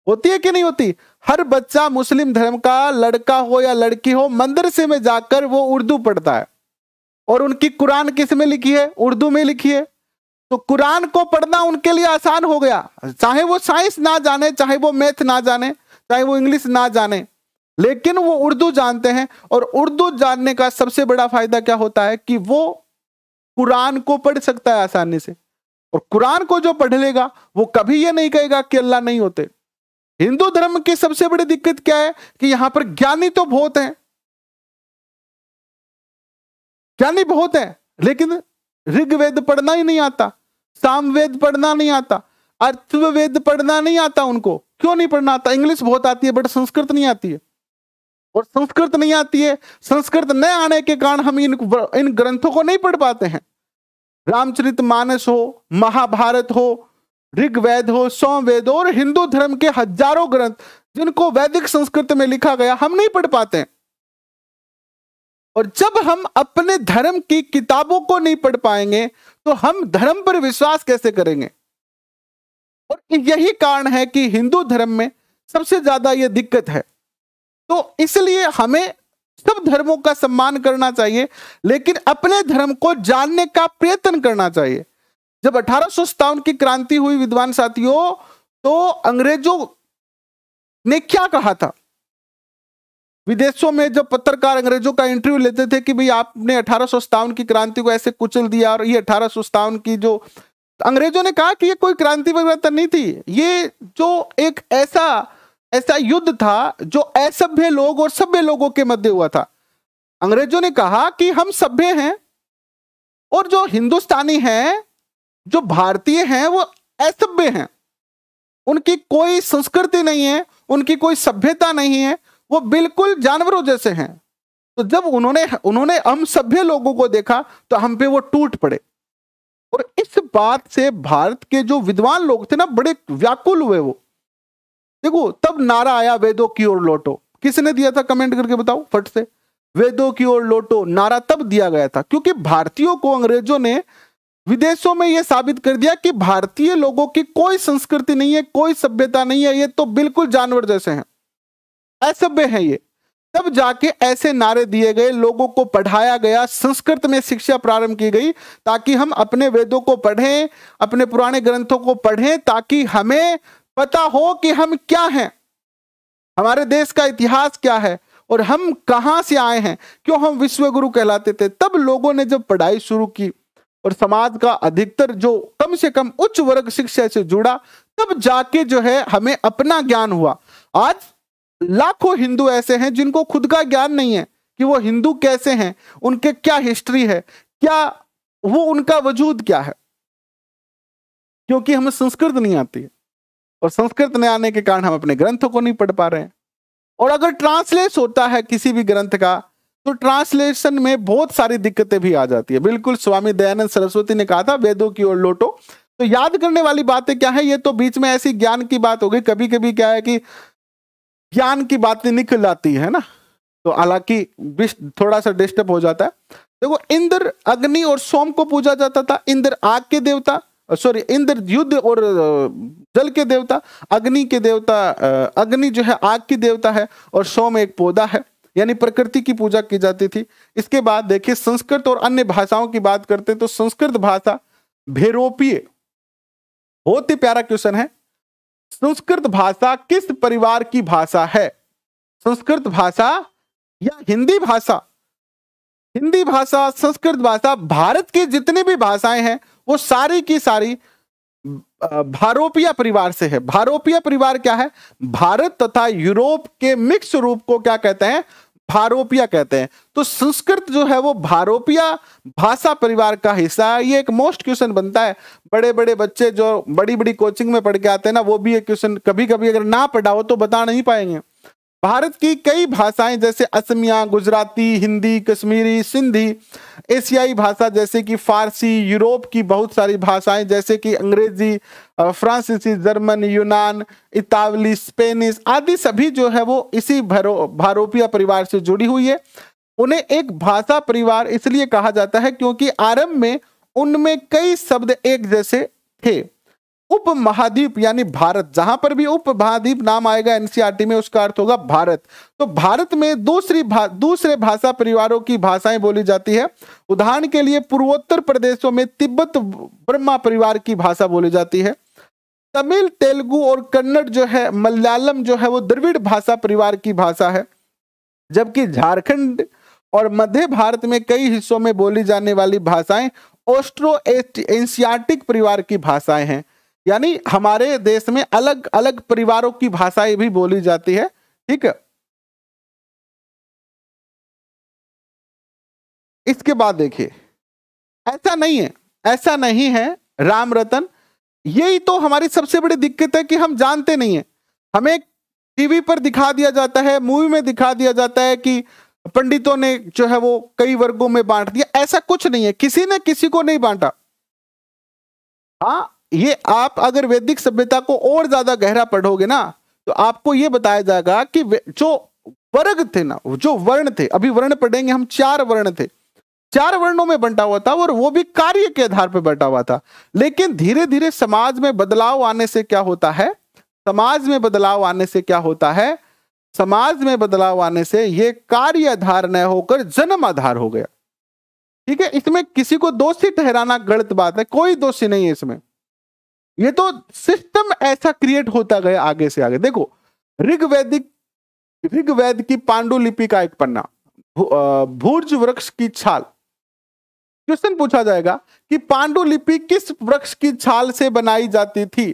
होती है कि नहीं होती हर बच्चा मुस्लिम धर्म का लड़का हो या लड़की हो मदरसे में जाकर वो उर्दू पढ़ता है और उनकी कुरान किस में लिखी है उर्दू में लिखी है तो कुरान को पढ़ना उनके लिए आसान हो गया चाहे वो साइंस ना जाने चाहे वो मैथ ना जाने चाहे वो इंग्लिश ना जाने लेकिन वो उर्दू जानते हैं और उर्दू जानने का सबसे बड़ा फायदा क्या होता है कि वो कुरान को पढ़ सकता है आसानी से और कुरान को जो पढ़ लेगा वो कभी ये नहीं कहेगा कि अल्लाह नहीं होते हिंदू धर्म की सबसे बड़ी दिक्कत क्या है कि यहां पर ज्ञानी तो बहुत हैं ज्ञानी बहुत हैं लेकिन ऋग्वेद पढ़ना ही नहीं आता सामवेद पढ़ना नहीं आता अर्थवेद पढ़ना नहीं आता उनको क्यों नहीं पढ़ना आता इंग्लिश बहुत आती है बट संस्कृत नहीं आती है और संस्कृत नहीं आती है संस्कृत न आने के कारण हम इन इन ग्रंथों को नहीं पढ़ पाते हैं रामचरित मानस हो महाभारत हो ऋग्वेद हो सौवेद और हिंदू धर्म के हजारों ग्रंथ जिनको वैदिक संस्कृत में लिखा गया हम नहीं पढ़ पाते हैं और जब हम अपने धर्म की किताबों को नहीं पढ़ पाएंगे तो हम धर्म पर विश्वास कैसे करेंगे और यही कारण है कि हिंदू धर्म में सबसे ज्यादा यह दिक्कत है तो इसलिए हमें सब धर्मों का सम्मान करना चाहिए लेकिन अपने धर्म को जानने का प्रयत्न करना चाहिए जब अठारह की क्रांति हुई विद्वान साथियों तो अंग्रेजों ने क्या कहा था विदेशों में जब पत्रकार अंग्रेजों का इंटरव्यू लेते थे कि भाई आपने अठारह की क्रांति को ऐसे कुचल दिया और ये अठारह की जो अंग्रेजों ने कहा कि ये कोई क्रांति परिवर्तन तो नहीं थी ये जो एक ऐसा ऐसा युद्ध था जो असभ्य लोग और सभ्य लोगों के मध्य हुआ था अंग्रेजों ने कहा कि हम सभ्य हैं और जो हिंदुस्तानी हैं जो भारतीय हैं वो असभ्य हैं उनकी कोई संस्कृति नहीं है उनकी कोई सभ्यता नहीं है वो बिल्कुल जानवरों जैसे हैं तो जब उन्होंने उन्होंने हम सभ्य लोगों को देखा तो हम पे वो टूट पड़े और इस बात से भारत के जो विद्वान लोग थे ना बड़े व्याकुल हुए वो देखो तब नारा आया वेदों की ओर लौटो किसने दिया था कमेंट करके बताओ फट से वेदों की ओर लौटो नारा तब दिया गया था क्योंकि भारतीयों को अंग्रेजों ने विदेशों में यह साबित कर दिया कि भारतीय लोगों की कोई संस्कृति नहीं है कोई सभ्यता नहीं है ये तो बिल्कुल जानवर जैसे हैं असभ्य है ये तब जाके ऐसे नारे दिए गए लोगों को पढ़ाया गया संस्कृत में शिक्षा प्रारंभ की गई ताकि हम अपने वेदों को पढ़ें अपने पुराने ग्रंथों को पढ़ें ताकि हमें पता हो कि हम क्या हैं हमारे देश का इतिहास क्या है और हम कहाँ से आए हैं क्यों हम विश्व गुरु कहलाते थे तब लोगों ने जब पढ़ाई शुरू की और समाज का अधिकतर जो कम से कम उच्च वर्ग शिक्षा से जुड़ा तब जाके जो है हमें अपना ज्ञान हुआ आज लाखों हिंदू ऐसे हैं जिनको खुद का ज्ञान नहीं है कि वो हिंदू कैसे हैं उनके क्या हिस्ट्री है क्या वो उनका वजूद क्या है क्योंकि हमें संस्कृत नहीं आती है और संस्कृत में आने के कारण हम अपने ग्रंथों को नहीं पढ़ पा रहे हैं और अगर ट्रांसलेट होता है किसी भी ग्रंथ का तो ट्रांसलेशन में बहुत सारी दिक्कतें भी आ जाती है बिल्कुल स्वामी दयानंद सरस्वती ने कहा था वेदों की ओर लोटो तो याद करने वाली बातें क्या है ये तो बीच में ऐसी ज्ञान की बात हो गई कभी कभी क्या है कि ज्ञान की बातें निकल आती है ना तो हालांकि थोड़ा सा डिस्टर्ब हो जाता है देखो इंद्र अग्नि और सोम को पूजा जाता था इंद्र आग के देवता सॉरी इंद्र युद्ध और जल के देवता अग्नि के देवता अग्नि जो है आग की देवता है और सौ में एक पौधा है यानी प्रकृति की पूजा की जाती थी इसके बाद देखिए संस्कृत और अन्य भाषाओं की बात करते तो संस्कृत भाषा भेरोपीय बहुत ही प्यारा क्वेश्चन है संस्कृत भाषा किस परिवार की भाषा है संस्कृत भाषा या हिंदी भाषा हिंदी भाषा संस्कृत भाषा भारत की जितनी भी भाषाएं हैं वो सारी की सारी भारोपिया परिवार से है भारोपिया परिवार क्या है भारत तथा यूरोप के मिक्स रूप को क्या कहते हैं भारोपिया कहते हैं तो संस्कृत जो है वो भारोपिया भाषा परिवार का हिस्सा है ये एक मोस्ट क्वेश्चन बनता है बड़े बड़े बच्चे जो बड़ी बड़ी कोचिंग में पढ़ के आते हैं ना वो भी ये क्वेश्चन कभी कभी अगर ना पढ़ा हो तो बता नहीं पाएंगे भारत की कई भाषाएं जैसे असमिया गुजराती हिंदी कश्मीरी सिंधी एशियाई भाषा जैसे कि फारसी यूरोप की बहुत सारी भाषाएं जैसे कि अंग्रेजी फ्रांसीसी जर्मन यूनान इतावली स्पेनिश आदि सभी जो है वो इसी भरो भारोपिया परिवार से जुड़ी हुई है उन्हें एक भाषा परिवार इसलिए कहा जाता है क्योंकि आरंभ में उनमें कई शब्द एक जैसे थे उप महाद्वीप यानी भारत जहां पर भी उप महाद्वीप नाम आएगा एनसीआरटी e में उसका अर्थ होगा भारत तो भारत में दूसरी भा, दूसरे भाषा परिवारों की भाषाएं बोली जाती है उदाहरण के लिए पूर्वोत्तर प्रदेशों में तिब्बत ब्रह्मा परिवार की भाषा बोली जाती है तमिल तेलुगु और कन्नड़ जो है मलयालम जो है वो द्रविड़ भाषा परिवार की भाषा है जबकि झारखंड और मध्य भारत में कई हिस्सों में बोली जाने वाली भाषाएं ऑस्ट्रो एंशियाटिक परिवार की भाषाएं हैं यानी हमारे देश में अलग अलग परिवारों की भाषाएं भी बोली जाती है ठीक है इसके बाद देखिए ऐसा नहीं है ऐसा नहीं है राम रतन यही तो हमारी सबसे बड़ी दिक्कत है कि हम जानते नहीं है हमें टीवी पर दिखा दिया जाता है मूवी में दिखा दिया जाता है कि पंडितों ने जो है वो कई वर्गों में बांट दिया ऐसा कुछ नहीं है किसी ने किसी को नहीं बांटा हाँ ये आप अगर वैदिक सभ्यता को और ज्यादा गहरा पढ़ोगे ना तो आपको ये बताया जाएगा कि जो वर्ग थे ना जो वर्ण थे अभी वर्ण पढ़ेंगे हम चार वर्ण थे चार वर्णों में बंटा हुआ था और वो भी कार्य के आधार पर बंटा हुआ था लेकिन धीरे धीरे समाज में बदलाव आने से क्या होता है समाज में बदलाव आने से क्या होता है समाज में बदलाव आने से ये कार्य आधार न होकर जन्म आधार हो गया ठीक है इसमें किसी को दोषी ठहराना गलत बात है कोई दोषी नहीं है इसमें ये तो सिस्टम ऐसा क्रिएट होता गया आगे से आगे देखो ऋग्वेदिक ऋग्वेद की पांडुलिपि का एक पन्ना भूर्ज वृक्ष की छाल क्वेश्चन पूछा जाएगा कि पांडुलिपि किस वृक्ष की छाल से बनाई जाती थी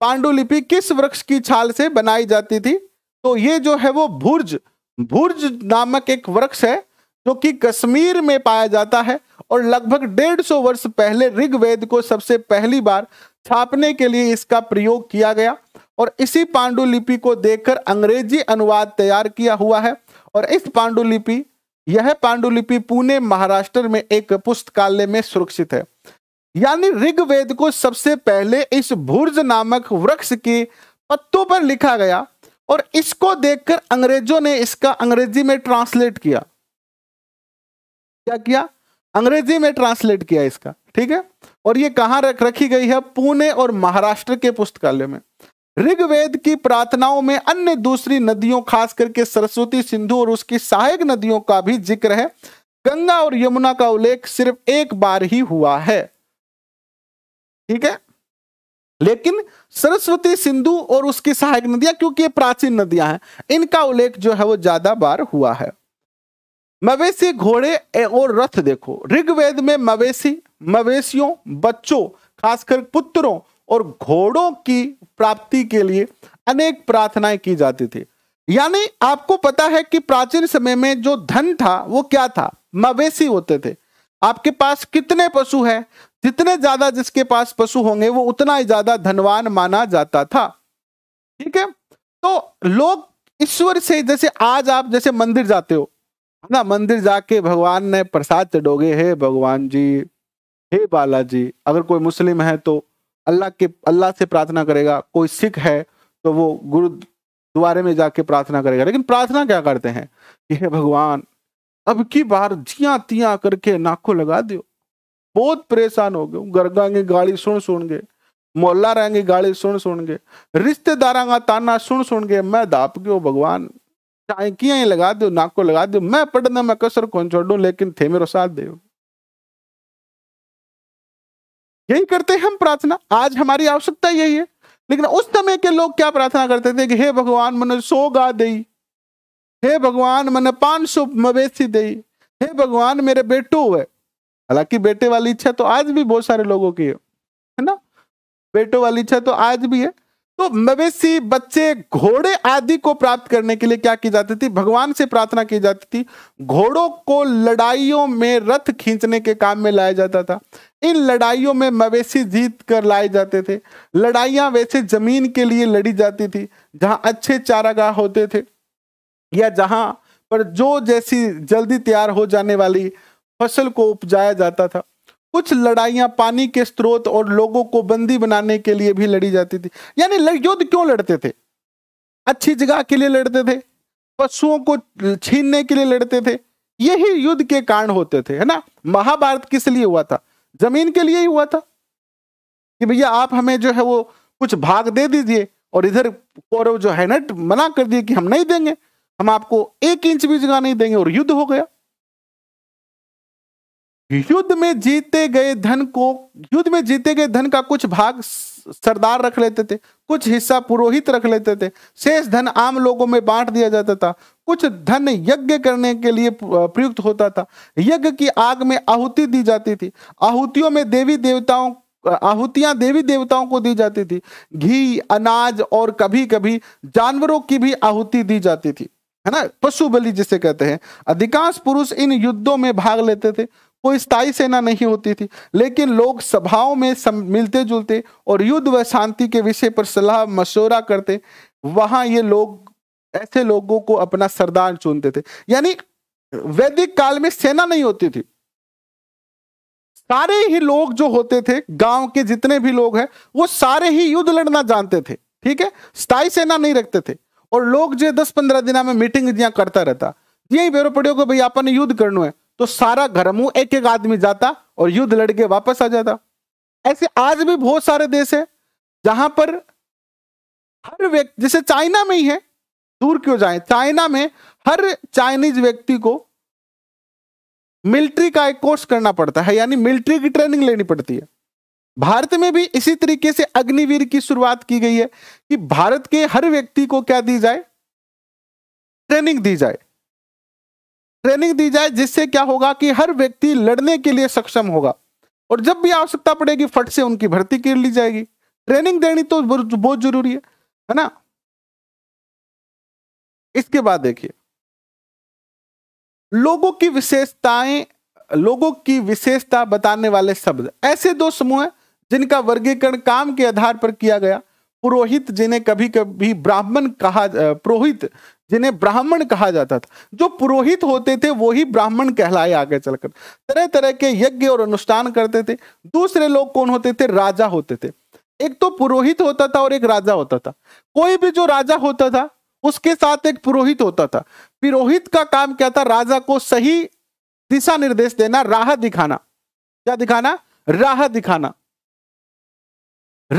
पांडुलिपि किस वृक्ष की छाल से बनाई जाती थी तो ये जो है वो भूर्ज भुर्ज नामक एक वृक्ष है जो कि कश्मीर में पाया जाता है और लगभग डेढ़ सौ वर्ष पहले ऋग्वेद को सबसे पहली बार छापने के लिए इसका प्रयोग किया गया और इसी पांडुलिपि को देखकर अंग्रेजी अनुवाद तैयार किया हुआ है और इस पांडुलिपि यह पांडुलिपि पुणे महाराष्ट्र में एक पुस्तकालय में सुरक्षित है यानी ऋग्वेद को सबसे पहले इस भुर्ज नामक वृक्ष के पत्तों पर लिखा गया और इसको देखकर अंग्रेजों ने इसका अंग्रेजी में ट्रांसलेट किया क्या किया अंग्रेजी में ट्रांसलेट किया इसका ठीक है और ये कहाँ रख रखी गई है पुणे और महाराष्ट्र के पुस्तकालय में ऋग्वेद की प्रार्थनाओं में अन्य दूसरी नदियों खास करके सरस्वती सिंधु और उसकी सहायक नदियों का भी जिक्र है गंगा और यमुना का उल्लेख सिर्फ एक बार ही हुआ है ठीक है लेकिन सरस्वती सिंधु और उसकी सहायक नदियां क्योंकि ये प्राचीन नदियां हैं इनका उल्लेख जो है वो ज्यादा बार हुआ है मवेशी घोड़े और रथ देखो ऋग्वेद में मवेशी मवेशियों बच्चों खासकर पुत्रों और घोड़ों की प्राप्ति के लिए अनेक प्रार्थनाएं की जाती थी यानी आपको पता है कि प्राचीन समय में जो धन था वो क्या था मवेशी होते थे आपके पास कितने पशु हैं जितने ज्यादा जिसके पास पशु होंगे वो उतना ही ज्यादा धनवान माना जाता था ठीक है तो लोग ईश्वर से जैसे आज आप जैसे मंदिर जाते हो ना मंदिर जाके भगवान ने प्रसाद चढ़ोगे हे भगवान जी हे बालाजी अगर कोई मुस्लिम है तो अल्लाह के अल्लाह से प्रार्थना करेगा कोई सिख है तो वो गुरु द्वारे में जाके प्रार्थना करेगा लेकिन प्रार्थना क्या करते हैं कि हे भगवान अब की बार जिया तिया करके नाखो लगा दियो बहुत परेशान हो गए गरगांगे गाली सुन सुन गए मोहल्ला रहेंगे गाली सुन सुन गए का ताना सुन सुन गए मैं दाप गयो भगवान चाकियां ही लगा दो नाक को लगा दो मैं पढ़ना मैं कसर कौन छोड़ू लेकिन थे मेरे साथ दे यही करते हैं हम प्रार्थना आज हमारी आवश्यकता यही है लेकिन उस समय के लोग क्या प्रार्थना करते थे कि हे भगवान मन सो गा दई हे भगवान मन पान सौ मवेशी दई हे भगवान मेरे बेटो है हालांकि बेटे वाली इच्छा तो आज भी बहुत सारे लोगों की है ना बेटो वाली इच्छा तो आज भी है तो मवेशी बच्चे घोड़े आदि को प्राप्त करने के लिए क्या की जाती थी भगवान से प्रार्थना की जाती थी घोड़ों को लड़ाइयों में रथ खींचने के काम में लाया जाता था इन लड़ाइयों में मवेशी जीत कर लाए जाते थे लड़ाइया वैसे जमीन के लिए लड़ी जाती थी जहां अच्छे चारागाह होते थे या जहां पर जो जैसी जल्दी तैयार हो जाने वाली फसल को उपजाया जाता था कुछ लड़ाइया पानी के स्रोत और लोगों को बंदी बनाने के लिए भी लड़ी जाती थी यानी युद्ध क्यों लड़ते थे अच्छी जगह के लिए लड़ते थे पशुओं को छीनने के लिए लड़ते थे यही युद्ध के कारण होते थे है ना महाभारत किस लिए हुआ था जमीन के लिए ही हुआ था कि भैया आप हमें जो है वो कुछ भाग दे दीजिए और इधर कौरव जो है ना मना कर दिए कि हम नहीं देंगे हम आपको एक इंच भी जगह नहीं देंगे और युद्ध हो गया युद्ध में जीते गए धन को युद्ध में जीते गए धन का कुछ भाग सरदार रख लेते थे कुछ हिस्सा पुरोहित रख लेते थे शेष धन आम लोगों में बांट दिया जाता था कुछ धन यज्ञ करने के लिए प्रयुक्त होता था यज्ञ की आग में आहुति दी जाती थी आहुतियों में देवी देवताओं आहुतियां देवी देवताओं को दी जाती थी घी अनाज और कभी कभी जानवरों की भी आहुति दी जाती थी है ना पशु बलि जिसे कहते हैं अधिकांश पुरुष इन युद्धों में भाग लेते थे कोई स्थायी सेना नहीं होती थी लेकिन लोग सभाओं में सम, मिलते जुलते और युद्ध व शांति के विषय पर सलाह मशवरा करते वहां ये लोग ऐसे लोगों को अपना सरदार चुनते थे यानी वैदिक काल में सेना नहीं होती थी सारे ही लोग जो होते थे गांव के जितने भी लोग हैं वो सारे ही युद्ध लड़ना जानते थे ठीक है स्थायी सेना नहीं रखते थे और लोग जो दस पंद्रह दिन में मीटिंग करता रहता यही बेरो पड़ियों को भाई अपन युद्ध करना है तो सारा घरमू एक एक आदमी जाता और युद्ध लड़के वापस आ जाता ऐसे आज भी बहुत सारे देश है जहां पर हर व्यक्ति जैसे चाइना में ही है दूर क्यों जाए चाइना में हर चाइनीज व्यक्ति को मिलिट्री का एक कोर्स करना पड़ता है यानी मिलिट्री की ट्रेनिंग लेनी पड़ती है भारत में भी इसी तरीके से अग्निवीर की शुरुआत की गई है कि भारत के हर व्यक्ति को क्या दी जाए ट्रेनिंग दी जाए ट्रेनिंग दी जाए जिससे क्या होगा कि हर व्यक्ति लड़ने के लिए सक्षम होगा और जब भी आवश्यकता पड़ेगी फट से उनकी भर्ती कर ली जाएगी ट्रेनिंग देनी तो बहुत जरूरी है है ना इसके बाद देखिए लोगों की विशेषताएं लोगों की विशेषता बताने वाले शब्द ऐसे दो समूह हैं जिनका वर्गीकरण काम के आधार पर किया गया पुरोहित जिन्हें कभी कभी ब्राह्मण कहा पुरोहित जिन्हें ब्राह्मण कहा जाता था जो पुरोहित होते थे वो ही ब्राह्मण कहलाए आगे चलकर तरह तरह के यज्ञ और अनुष्ठान करते थे दूसरे लोग कौन होते थे राजा होते थे एक तो पुरोहित होता था और एक राजा होता था कोई भी जो राजा होता था उसके साथ एक पुरोहित होता था पुरोहित का काम क्या था राजा को सही दिशा निर्देश देना राह दिखाना क्या दिखाना राह दिखाना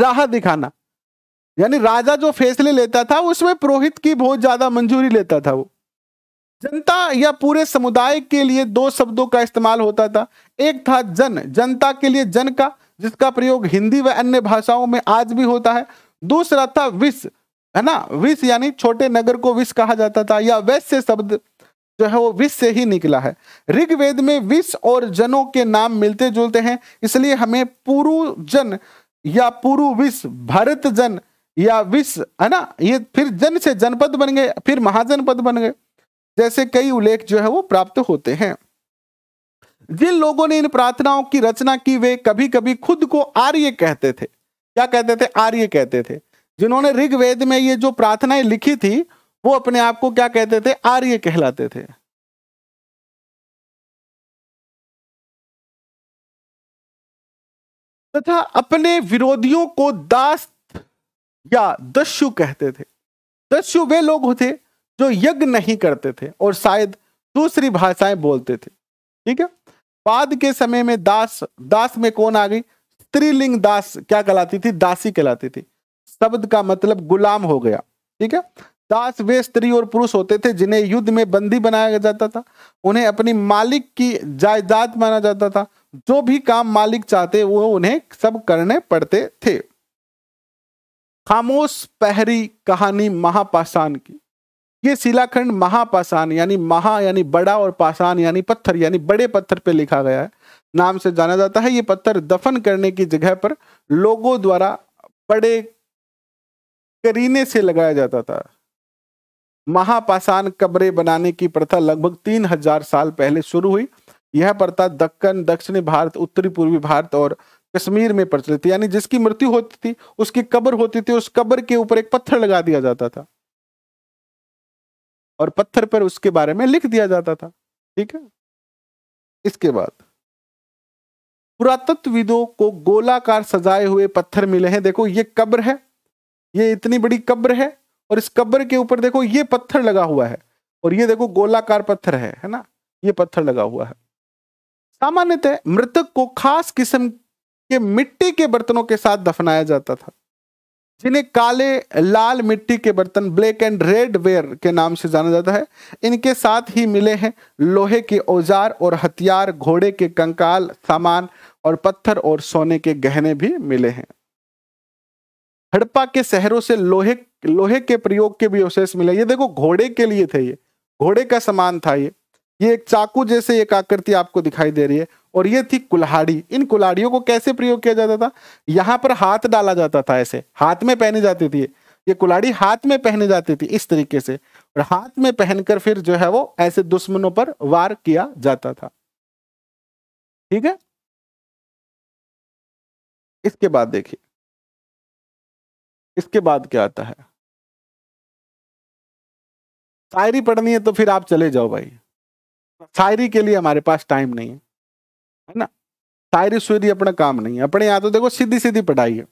राह दिखाना यानी राजा जो फैसले लेता था उसमें पुरोहित की बहुत ज्यादा मंजूरी लेता था वो जनता या पूरे समुदाय के लिए दो शब्दों का इस्तेमाल होता था एक था जन जनता के लिए जन का जिसका प्रयोग हिंदी व अन्य भाषाओं में आज भी होता है दूसरा था विश्व है ना विश्व यानी छोटे नगर को विष कहा जाता था या वैश्य शब्द जो है वो विश्व से ही निकला है ऋग्वेद में विश्व और जनों के नाम मिलते जुलते हैं इसलिए हमें पूर्व जन या पूर्व विश्व भरत जन या विश्व है ना ये फिर जन से जनपद बन गए फिर महाजनपद बन गए जैसे कई उल्लेख जो है वो प्राप्त होते हैं जिन लोगों ने इन प्रार्थनाओं की रचना की वे कभी कभी खुद को आर्य कहते थे क्या कहते थे आर्य कहते थे जिन्होंने ऋग्वेद में ये जो प्रार्थनाएं लिखी थी वो अपने आप को क्या कहते थे आर्य कहलाते थे तथा अपने विरोधियों को दास या दस्यु कहते थे दस्यु वे लोग होते जो यज्ञ नहीं करते थे और शायद दूसरी भाषाएं बोलते थे ठीक है बाद के समय में दास दास में कौन आ गई स्त्रीलिंग दास क्या कहलाती थी दासी कहलाती थी शब्द का मतलब गुलाम हो गया ठीक है दास वे स्त्री और पुरुष होते थे जिन्हें युद्ध में बंदी बनाया जाता था उन्हें अपनी मालिक की जायदाद माना जाता था जो भी काम मालिक चाहते वो उन्हें सब करने पड़ते थे खामोश पहरी कहानी महापाषाण की ये शिलाखंड महापाषाण यानी महा यानी बड़ा और पाषाण यानी पत्थर यानी बड़े पत्थर पे लिखा गया है नाम से जाना जाता है ये पत्थर दफन करने की जगह पर लोगों द्वारा बड़े करीने से लगाया जाता था महापाषाण कब्रे बनाने की प्रथा लगभग तीन हजार साल पहले शुरू हुई यह प्रथा दक्कन दक्षिणी भारत उत्तरी पूर्वी भारत और कश्मीर में प्रचलित यानी जिसकी मृत्यु होती थी उसकी कब्र होती थी उस कब्र के ऊपर एक पत्थर लगा दिया जाता था और पत्थर पर उसके बारे में लिख दिया जाता था ठीक है इसके बाद पुरातत्वविदों को गोलाकार सजाए हुए पत्थर मिले हैं देखो ये कब्र है ये इतनी बड़ी कब्र है और इस कब्र के ऊपर देखो ये पत्थर लगा हुआ है और ये देखो गोलाकार पत्थर है है ना ये पत्थर लगा हुआ है सामान्यतः मृतक को खास किस्म के मिट्टी के बर्तनों के साथ दफनाया जाता था जिन्हें काले लाल मिट्टी के बर्तन ब्लैक एंड रेड वेयर के नाम से जाना जाता है इनके साथ ही मिले हैं लोहे के औजार और हथियार घोड़े के कंकाल सामान और पत्थर और सोने के गहने भी मिले हैं हड़प्पा के शहरों से लोहे लोहे के प्रयोग के भी अवशेष मिले ये देखो घोड़े के लिए थे ये घोड़े का सामान था ये ये एक चाकू जैसे एक आकृति आपको दिखाई दे रही है और ये थी कुल्हाड़ी इन कुल्हाड़ियों को कैसे प्रयोग किया जाता था यहाँ पर हाथ डाला जाता था ऐसे हाथ में पहनी जाती थी ये कुल्हाड़ी हाथ में पहनी जाती थी इस तरीके से और हाथ में पहनकर फिर जो है वो ऐसे दुश्मनों पर वार किया जाता था ठीक है इसके बाद देखिए इसके बाद क्या आता है शायरी पढ़नी है तो फिर आप चले जाओ भाई शायरी के लिए हमारे पास टाइम नहीं है ना शायरी शुयरी अपना काम नहीं है अपने यहाँ तो देखो सीधी सीधी पढ़ाई है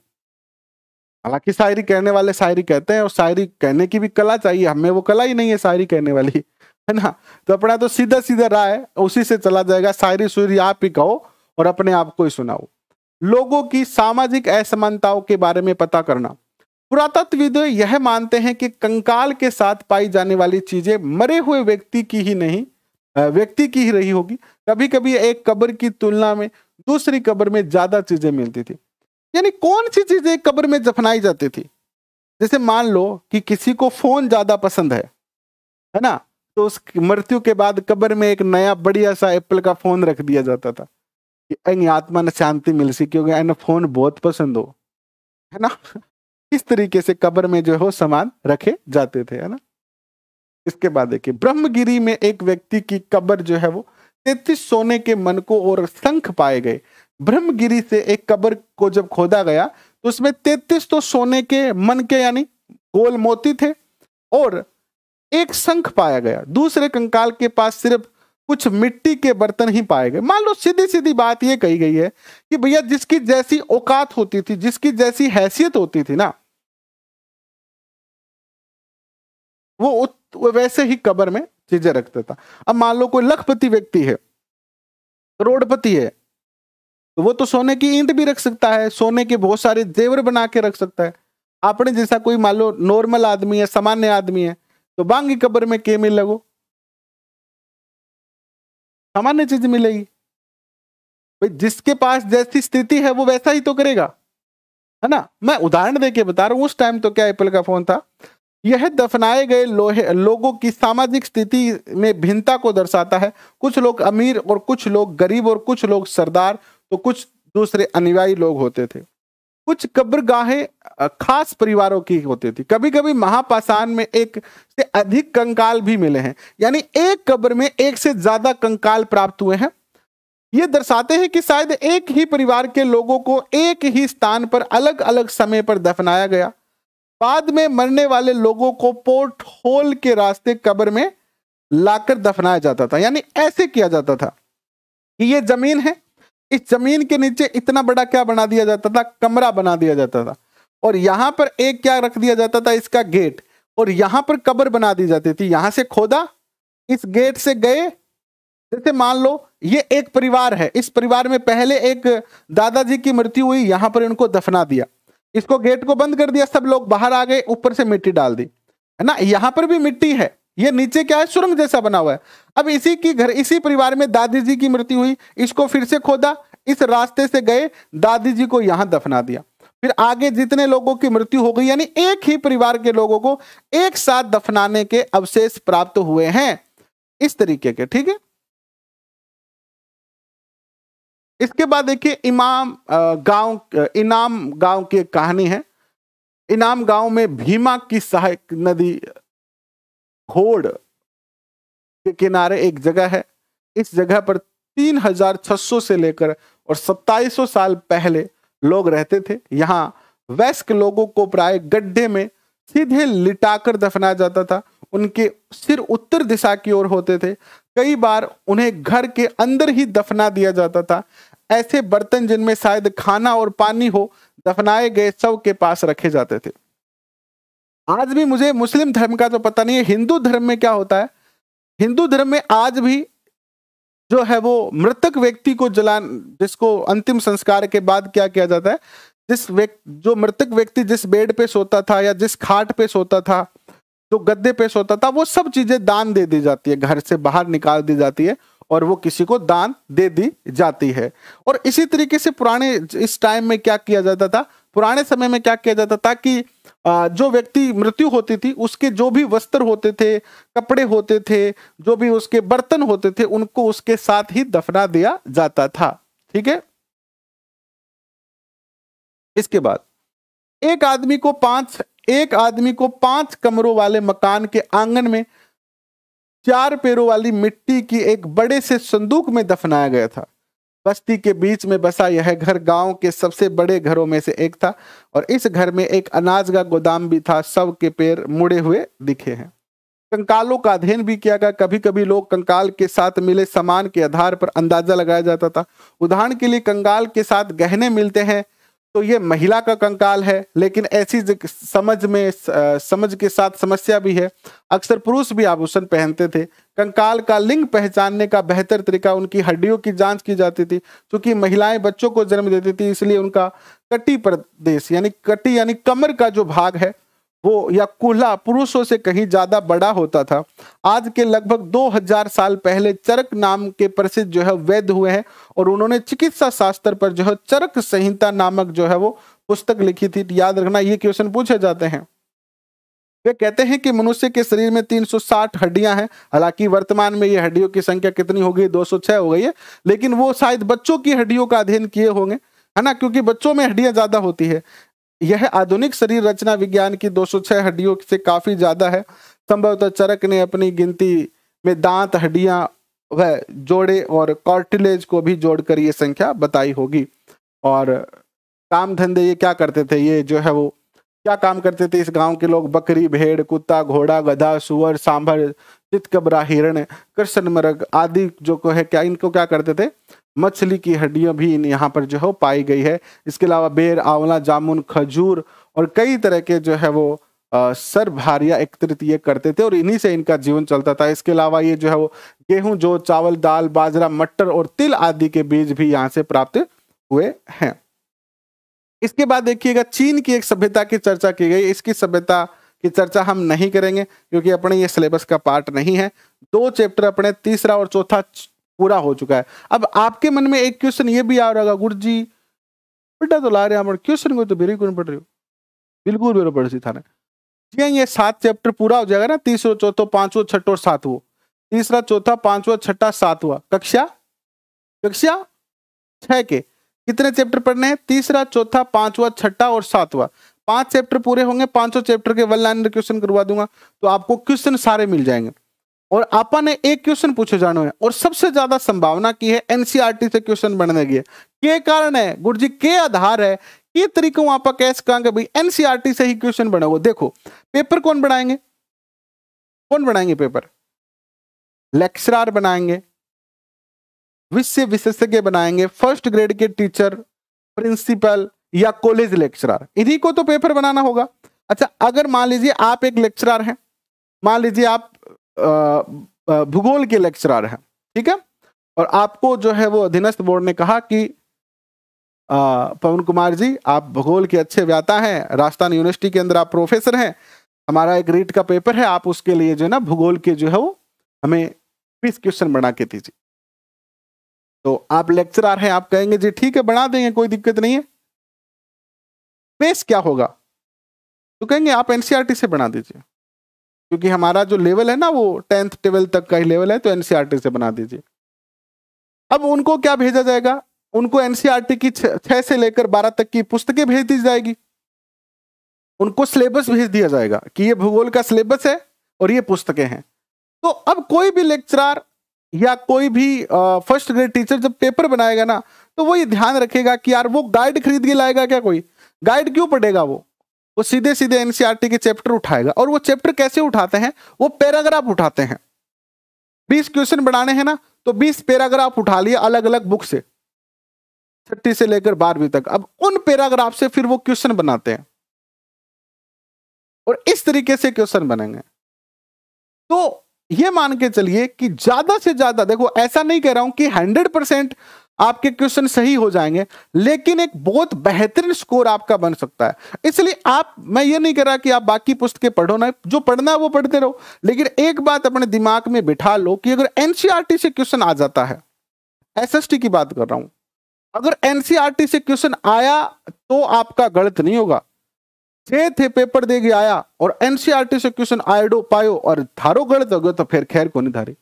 हालांकि शायरी कहने वाले शायरी कहते हैं और शायरी कहने की भी कला चाहिए हमें वो कला ही नहीं है शायरी कहने वाली है ना तो अपना तो सीधा सीधा राह है उसी से चला जाएगा शायरी शुयरी आप ही कहो और अपने आप को ही सुनाओ लोगों की सामाजिक असमानताओं के बारे में पता करना पुरातत्वविद यह मानते हैं कि कंकाल के साथ पाई जाने वाली चीजें मरे हुए व्यक्ति की ही नहीं व्यक्ति की ही रही होगी कभी कभी एक कब्र की तुलना में दूसरी कब्र में ज्यादा चीजें मिलती थी यानी कौन सी चीजें कब्र में जफनाई जाती थी जैसे मान लो कि किसी को फोन ज्यादा पसंद है है ना तो उस मृत्यु के बाद कब्र में एक नया बढ़िया सा एप्पल का फोन रख दिया जाता था कि आत्मा ने शांति मिल सी क्योंकि एन फोन बहुत पसंद हो है ना इस तरीके से कब्र में जो है सामान रखे जाते थे है ना इसके बाद देखिए ब्रह्मगिरी में एक व्यक्ति की कब्र जो है वो तैतीस सोने के मनकों और शंख पाए गए ब्रह्मगिरी से एक कब्र को जब खोदा गया तो उसमें तैतीस तो सोने के मन के यानी गोल मोती थे और एक शंख पाया गया दूसरे कंकाल के पास सिर्फ कुछ मिट्टी के बर्तन ही पाए गए मान लो सीधी सीधी बात यह कही गई है कि भैया जिसकी जैसी औकात होती थी जिसकी जैसी हैसियत होती थी ना वो तो वह वैसे ही कबर में चीजें रखता था अब मान लो कोई लखपति व्यक्ति है करोड़पति है तो वो तो सोने की ईंट भी रख सकता है सोने के बहुत सारे जेवर बना के रख सकता है आपने जैसा कोई मान लो नॉर्मल आदमी है सामान्य आदमी है तो बांगी कबर में के मिल लगो सामान्य चीज मिलेगी भाई जिसके पास जैसी स्थिति है वो वैसा ही तो करेगा है ना मैं उदाहरण देके बता रहा हूँ उस टाइम तो क्या एप्पल का फोन था यह दफनाए गए लोहे लोगों की सामाजिक स्थिति में भिन्नता को दर्शाता है कुछ लोग अमीर और कुछ लोग गरीब और कुछ लोग सरदार तो कुछ दूसरे अनुयायी लोग होते थे कुछ कब्रगाहें खास परिवारों की होती थी कभी कभी महापाषाण में एक से अधिक कंकाल भी मिले हैं यानी एक कब्र में एक से ज्यादा कंकाल प्राप्त हुए हैं ये दर्शाते हैं कि शायद एक ही परिवार के लोगों को एक ही स्थान पर अलग अलग समय पर दफनाया गया बाद में मरने वाले लोगों को पोर्ट होल के रास्ते कब्र में लाकर दफनाया जाता था यानी ऐसे किया जाता था कि ये जमीन है इस जमीन के नीचे इतना बड़ा क्या बना दिया जाता था कमरा बना दिया जाता था और यहां पर एक क्या रख दिया जाता था इसका गेट और यहां पर कब्र बना दी जाती थी यहां से खोदा इस गेट से गए जैसे मान लो ये एक परिवार है इस परिवार में पहले एक दादाजी की मृत्यु हुई यहां पर इनको दफना दिया इसको गेट को बंद कर दिया सब लोग बाहर आ गए ऊपर से मिट्टी डाल दी है ना यहाँ पर भी मिट्टी है ये नीचे क्या है सुरंग जैसा बना हुआ है अब इसी की घर इसी परिवार में दादी जी की मृत्यु हुई इसको फिर से खोदा इस रास्ते से गए दादी जी को यहाँ दफना दिया फिर आगे जितने लोगों की मृत्यु हो गई यानी एक ही परिवार के लोगों को एक साथ दफनाने के अवशेष प्राप्त हुए हैं इस तरीके के ठीक है इसके बाद देखिए इमाम गांव इनाम गांव की एक कहानी है इनाम गांव में भीमा की सहायक नदी घोड़ के किनारे एक जगह है इस जगह पर 3600 से लेकर और 2700 साल पहले लोग रहते थे यहाँ वयस्क लोगों को प्राय गड्ढे में सीधे लिटाकर दफनाया जाता था उनके सिर उत्तर दिशा की ओर होते थे कई बार उन्हें घर के अंदर ही दफना दिया जाता था ऐसे बर्तन जिनमें शायद खाना और पानी हो दफनाए गए शव के पास रखे जाते थे आज भी मुझे मुस्लिम धर्म का तो पता नहीं है हिंदू धर्म में क्या होता है हिंदू धर्म में आज भी जो है वो मृतक व्यक्ति को जला जिसको अंतिम संस्कार के बाद क्या किया जाता है जिस व्यक्ति जो मृतक व्यक्ति जिस बेड पे सोता था या जिस खाट पे सोता था जो गद्दे पे सोता था वो सब चीजें दान दे दी जाती है घर से बाहर निकाल दी जाती है और वो किसी को दान दे दी जाती है और इसी तरीके से पुराने इस टाइम में क्या किया जाता था पुराने समय में क्या किया जाता था कि जो व्यक्ति मृत्यु होती थी उसके जो भी वस्त्र होते थे कपड़े होते थे जो भी उसके बर्तन होते थे उनको उसके साथ ही दफना दिया जाता था ठीक है इसके बाद एक आदमी को पांच एक आदमी को पांच कमरों वाले मकान के आंगन में चार पैरों वाली मिट्टी की एक बड़े से संदूक में दफनाया गया था बस्ती के बीच में बसा यह घर गांव के सबसे बड़े घरों में से एक था और इस घर में एक अनाज का गोदाम भी था सब के पैर मुड़े हुए दिखे हैं कंकालों का अध्ययन भी किया गया कभी कभी लोग कंकाल के साथ मिले सामान के आधार पर अंदाजा लगाया जाता था उदाहरण के लिए कंकाल के साथ गहने मिलते हैं तो ये महिला का कंकाल है लेकिन ऐसी समझ में समझ के साथ समस्या भी है अक्सर पुरुष भी आभूषण पहनते थे कंकाल का लिंग पहचानने का बेहतर तरीका उनकी हड्डियों की जांच की जाती थी क्योंकि महिलाएं बच्चों को जन्म देती थी इसलिए उनका कटी प्रदेश यानी कटी यानी कमर का जो भाग है वो या कुल्हा पुरुषों से कहीं ज्यादा बड़ा होता था आज के लगभग 2000 साल पहले चरक नाम के प्रसिद्ध जो है वैद्य हुए हैं और उन्होंने चिकित्सा शास्त्र पर जो है चरक संहिता नामक जो है वो पुस्तक लिखी थी याद रखना ये क्वेश्चन पूछे जाते हैं वे कहते हैं कि मनुष्य के शरीर में 360 हड्डियां हैं हालांकि वर्तमान में ये हड्डियों की संख्या कितनी हो गई छह हो गई है लेकिन वो शायद बच्चों की हड्डियों का अध्ययन किए होंगे है ना क्योंकि बच्चों में हड्डियां ज्यादा होती है यह आधुनिक शरीर रचना विज्ञान की 206 हड्डियों से काफी ज्यादा है संभवतः चरक ने अपनी गिनती में दांत हड्डियां व जोड़े और कॉर्टिलेज को भी जोड़कर ये संख्या बताई होगी और काम धंधे ये क्या करते थे ये जो है वो क्या काम करते थे इस गांव के लोग बकरी भेड़ कुत्ता घोड़ा गधा सुअर सांभर चितकबरा हिरण कृष्ण मृग आदि जो को है क्या इनको क्या करते थे मछली की हड्डियां भी यहाँ पर जो है पाई गई है इसके अलावा बेर आंवला जामुन खजूर और कई तरह के जो है वो सर भारिया एकत्रित ये करते थे और इन्हीं से इनका जीवन चलता था इसके अलावा ये जो है वो गेहूं जो चावल दाल बाजरा मटर और तिल आदि के बीज भी यहाँ से प्राप्त हुए हैं इसके बाद देखिएगा चीन की एक सभ्यता की चर्चा की गई इसकी सभ्यता की चर्चा हम नहीं करेंगे क्योंकि अपने ये सिलेबस का पार्ट नहीं है दो चैप्टर अपने तीसरा और चौथा पूरा हो चुका है अब आपके मन में एक क्वेश्चन ये भी आ रहा होगा गुरु जी बेटा तो ला रहे क्वेश्चन को तो बेरे क्यों पढ़ रहे हो बिल्कुल बेरो पढ़ सी था ना जी हाँ, ये सात चैप्टर पूरा हो जाएगा ना तीसरा चौथो पांचवो छठो सातवो तीसरा चौथा पांचवा छठा सातवा कक्षा कक्षा छह के कितने चैप्टर पढ़ने हैं तीसरा चौथा पांचवा छठा और सातवा पांच चैप्टर पूरे होंगे पांचों चैप्टर के वन लाइन क्वेश्चन करवा दूंगा तो आपको क्वेश्चन सारे मिल जाएंगे और आपा ने एक क्वेश्चन पूछे जाने हैं और सबसे ज्यादा संभावना की है एनसीईआरटी e से क्वेश्चन बनने की के कारण है गुरु जी के आधार है कि तरीकों आप कैस कहेंगे भाई एनसीईआरटी e से ही क्वेश्चन बनेगा देखो पेपर कौन बनाएंगे कौन बनाएंगे पेपर लेक्चरार बनाएंगे विषय विशेषज्ञ बनाएंगे फर्स्ट ग्रेड के टीचर प्रिंसिपल या कॉलेज लेक्चरार इन्हीं को तो पेपर बनाना होगा अच्छा अगर मान लीजिए आप एक लेक्चरार हैं मान लीजिए आप भूगोल के लेक्चरर हैं ठीक है और आपको जो है वो अधीनस्थ बोर्ड ने कहा कि पवन कुमार जी आप भूगोल के अच्छे व्याता हैं राजस्थान यूनिवर्सिटी के अंदर आप प्रोफेसर हैं हमारा एक रीट का पेपर है आप उसके लिए जो है ना भूगोल के जो है वो हमें बीस क्वेश्चन बना के दीजिए तो आप लेक्चरर हैं आप कहेंगे जी ठीक है बना देंगे कोई दिक्कत नहीं है बेस क्या होगा तो कहेंगे आप एनसीआरटी e से बना दीजिए क्योंकि हमारा जो लेवल है ना वो टेंथ ट्वेल्थ तक का ही लेवल है तो एनसीआरटी e से बना दीजिए अब उनको क्या भेजा जाएगा उनको एनसीआरटी e की छह से लेकर बारह तक की पुस्तकें भेज दी जाएगी उनको सिलेबस भेज दिया जाएगा कि ये भूगोल का सिलेबस है और ये पुस्तकें हैं तो अब कोई भी लेक्चरार या कोई भी फर्स्ट ग्रेड टीचर जब पेपर बनाएगा ना तो वो ये ध्यान रखेगा कि यार वो गाइड खरीद के लाएगा क्या कोई गाइड क्यों पढ़ेगा वो वो सीधे सीधे एनसीआरटी के चैप्टर उठाएगा और वो चैप्टर कैसे उठाते हैं वो पैराग्राफ उठाते हैं बीस क्वेश्चन बनाने हैं ना तो बीस पैराग्राफ उठा लिए अलग अलग बुक से छठी से लेकर बारहवीं तक अब उन पैराग्राफ से फिर वो क्वेश्चन बनाते हैं और इस तरीके से क्वेश्चन बनेंगे तो ये मान के चलिए कि ज्यादा से ज्यादा देखो ऐसा नहीं कह रहा हूं कि हंड्रेड परसेंट आपके क्वेश्चन सही हो जाएंगे लेकिन एक बहुत बेहतरीन स्कोर आपका बन सकता है इसलिए आप मैं ये नहीं कह रहा कि आप बाकी पुस्तकें पढ़ो ना जो पढ़ना है वो पढ़ते रहो लेकिन एक बात अपने दिमाग में बिठा लो कि अगर एनसीआरटी से क्वेश्चन आ जाता है एसएसटी की बात कर रहा हूं अगर एनसीआरटी से क्वेश्चन आया तो आपका गलत नहीं होगा थे थे पेपर देगी आया और एनसीआरटी से क्वेश्चन आयो पायो और थारो गलत हो गए तो फिर खैर को नहीं धारे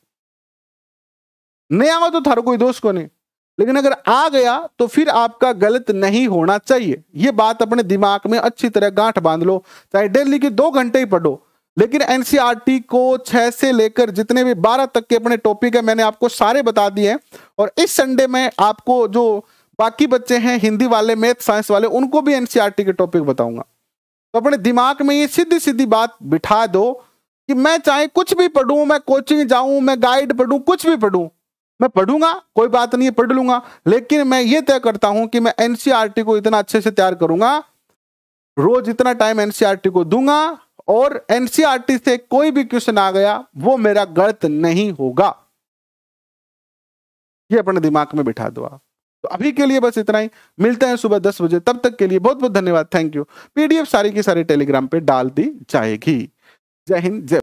नहीं आवा तो थारो कोई दोष को नहीं लेकिन अगर आ गया तो फिर आपका गलत नहीं होना चाहिए ये बात अपने दिमाग में अच्छी तरह गांठ बांध लो चाहे डेली की दो घंटे ही पढ़ो लेकिन एनसीआर e को छह से लेकर जितने भी बारह तक के अपने टॉपिक है मैंने आपको सारे बता दिए हैं और इस संडे में आपको जो बाकी बच्चे हैं हिंदी वाले मैथ साइंस वाले उनको भी एनसीआर e के टॉपिक बताऊंगा तो अपने दिमाग में ये सीधी सीधी बात बिठा दो कि मैं चाहे कुछ भी पढ़ूं मैं कोचिंग जाऊं मैं गाइड पढ़ूं कुछ भी पढ़ूं मैं पढ़ूंगा कोई बात नहीं है पढ़ लूंगा लेकिन मैं ये तय करता हूं कि मैं एनसीआरटी e को इतना अच्छे से तैयार करूंगा रोज इतना टाइम एनसीआरटी e को दूंगा और एनसीआरटी e से कोई भी क्वेश्चन आ गया वो मेरा गलत नहीं होगा ये अपने दिमाग में बिठा दो तो अभी के लिए बस इतना ही मिलते हैं सुबह दस बजे तब तक के लिए बहुत बहुत धन्यवाद थैंक यू पीडीएफ सारी की सारी टेलीग्राम पे डाल दी जाएगी जय हिंद जय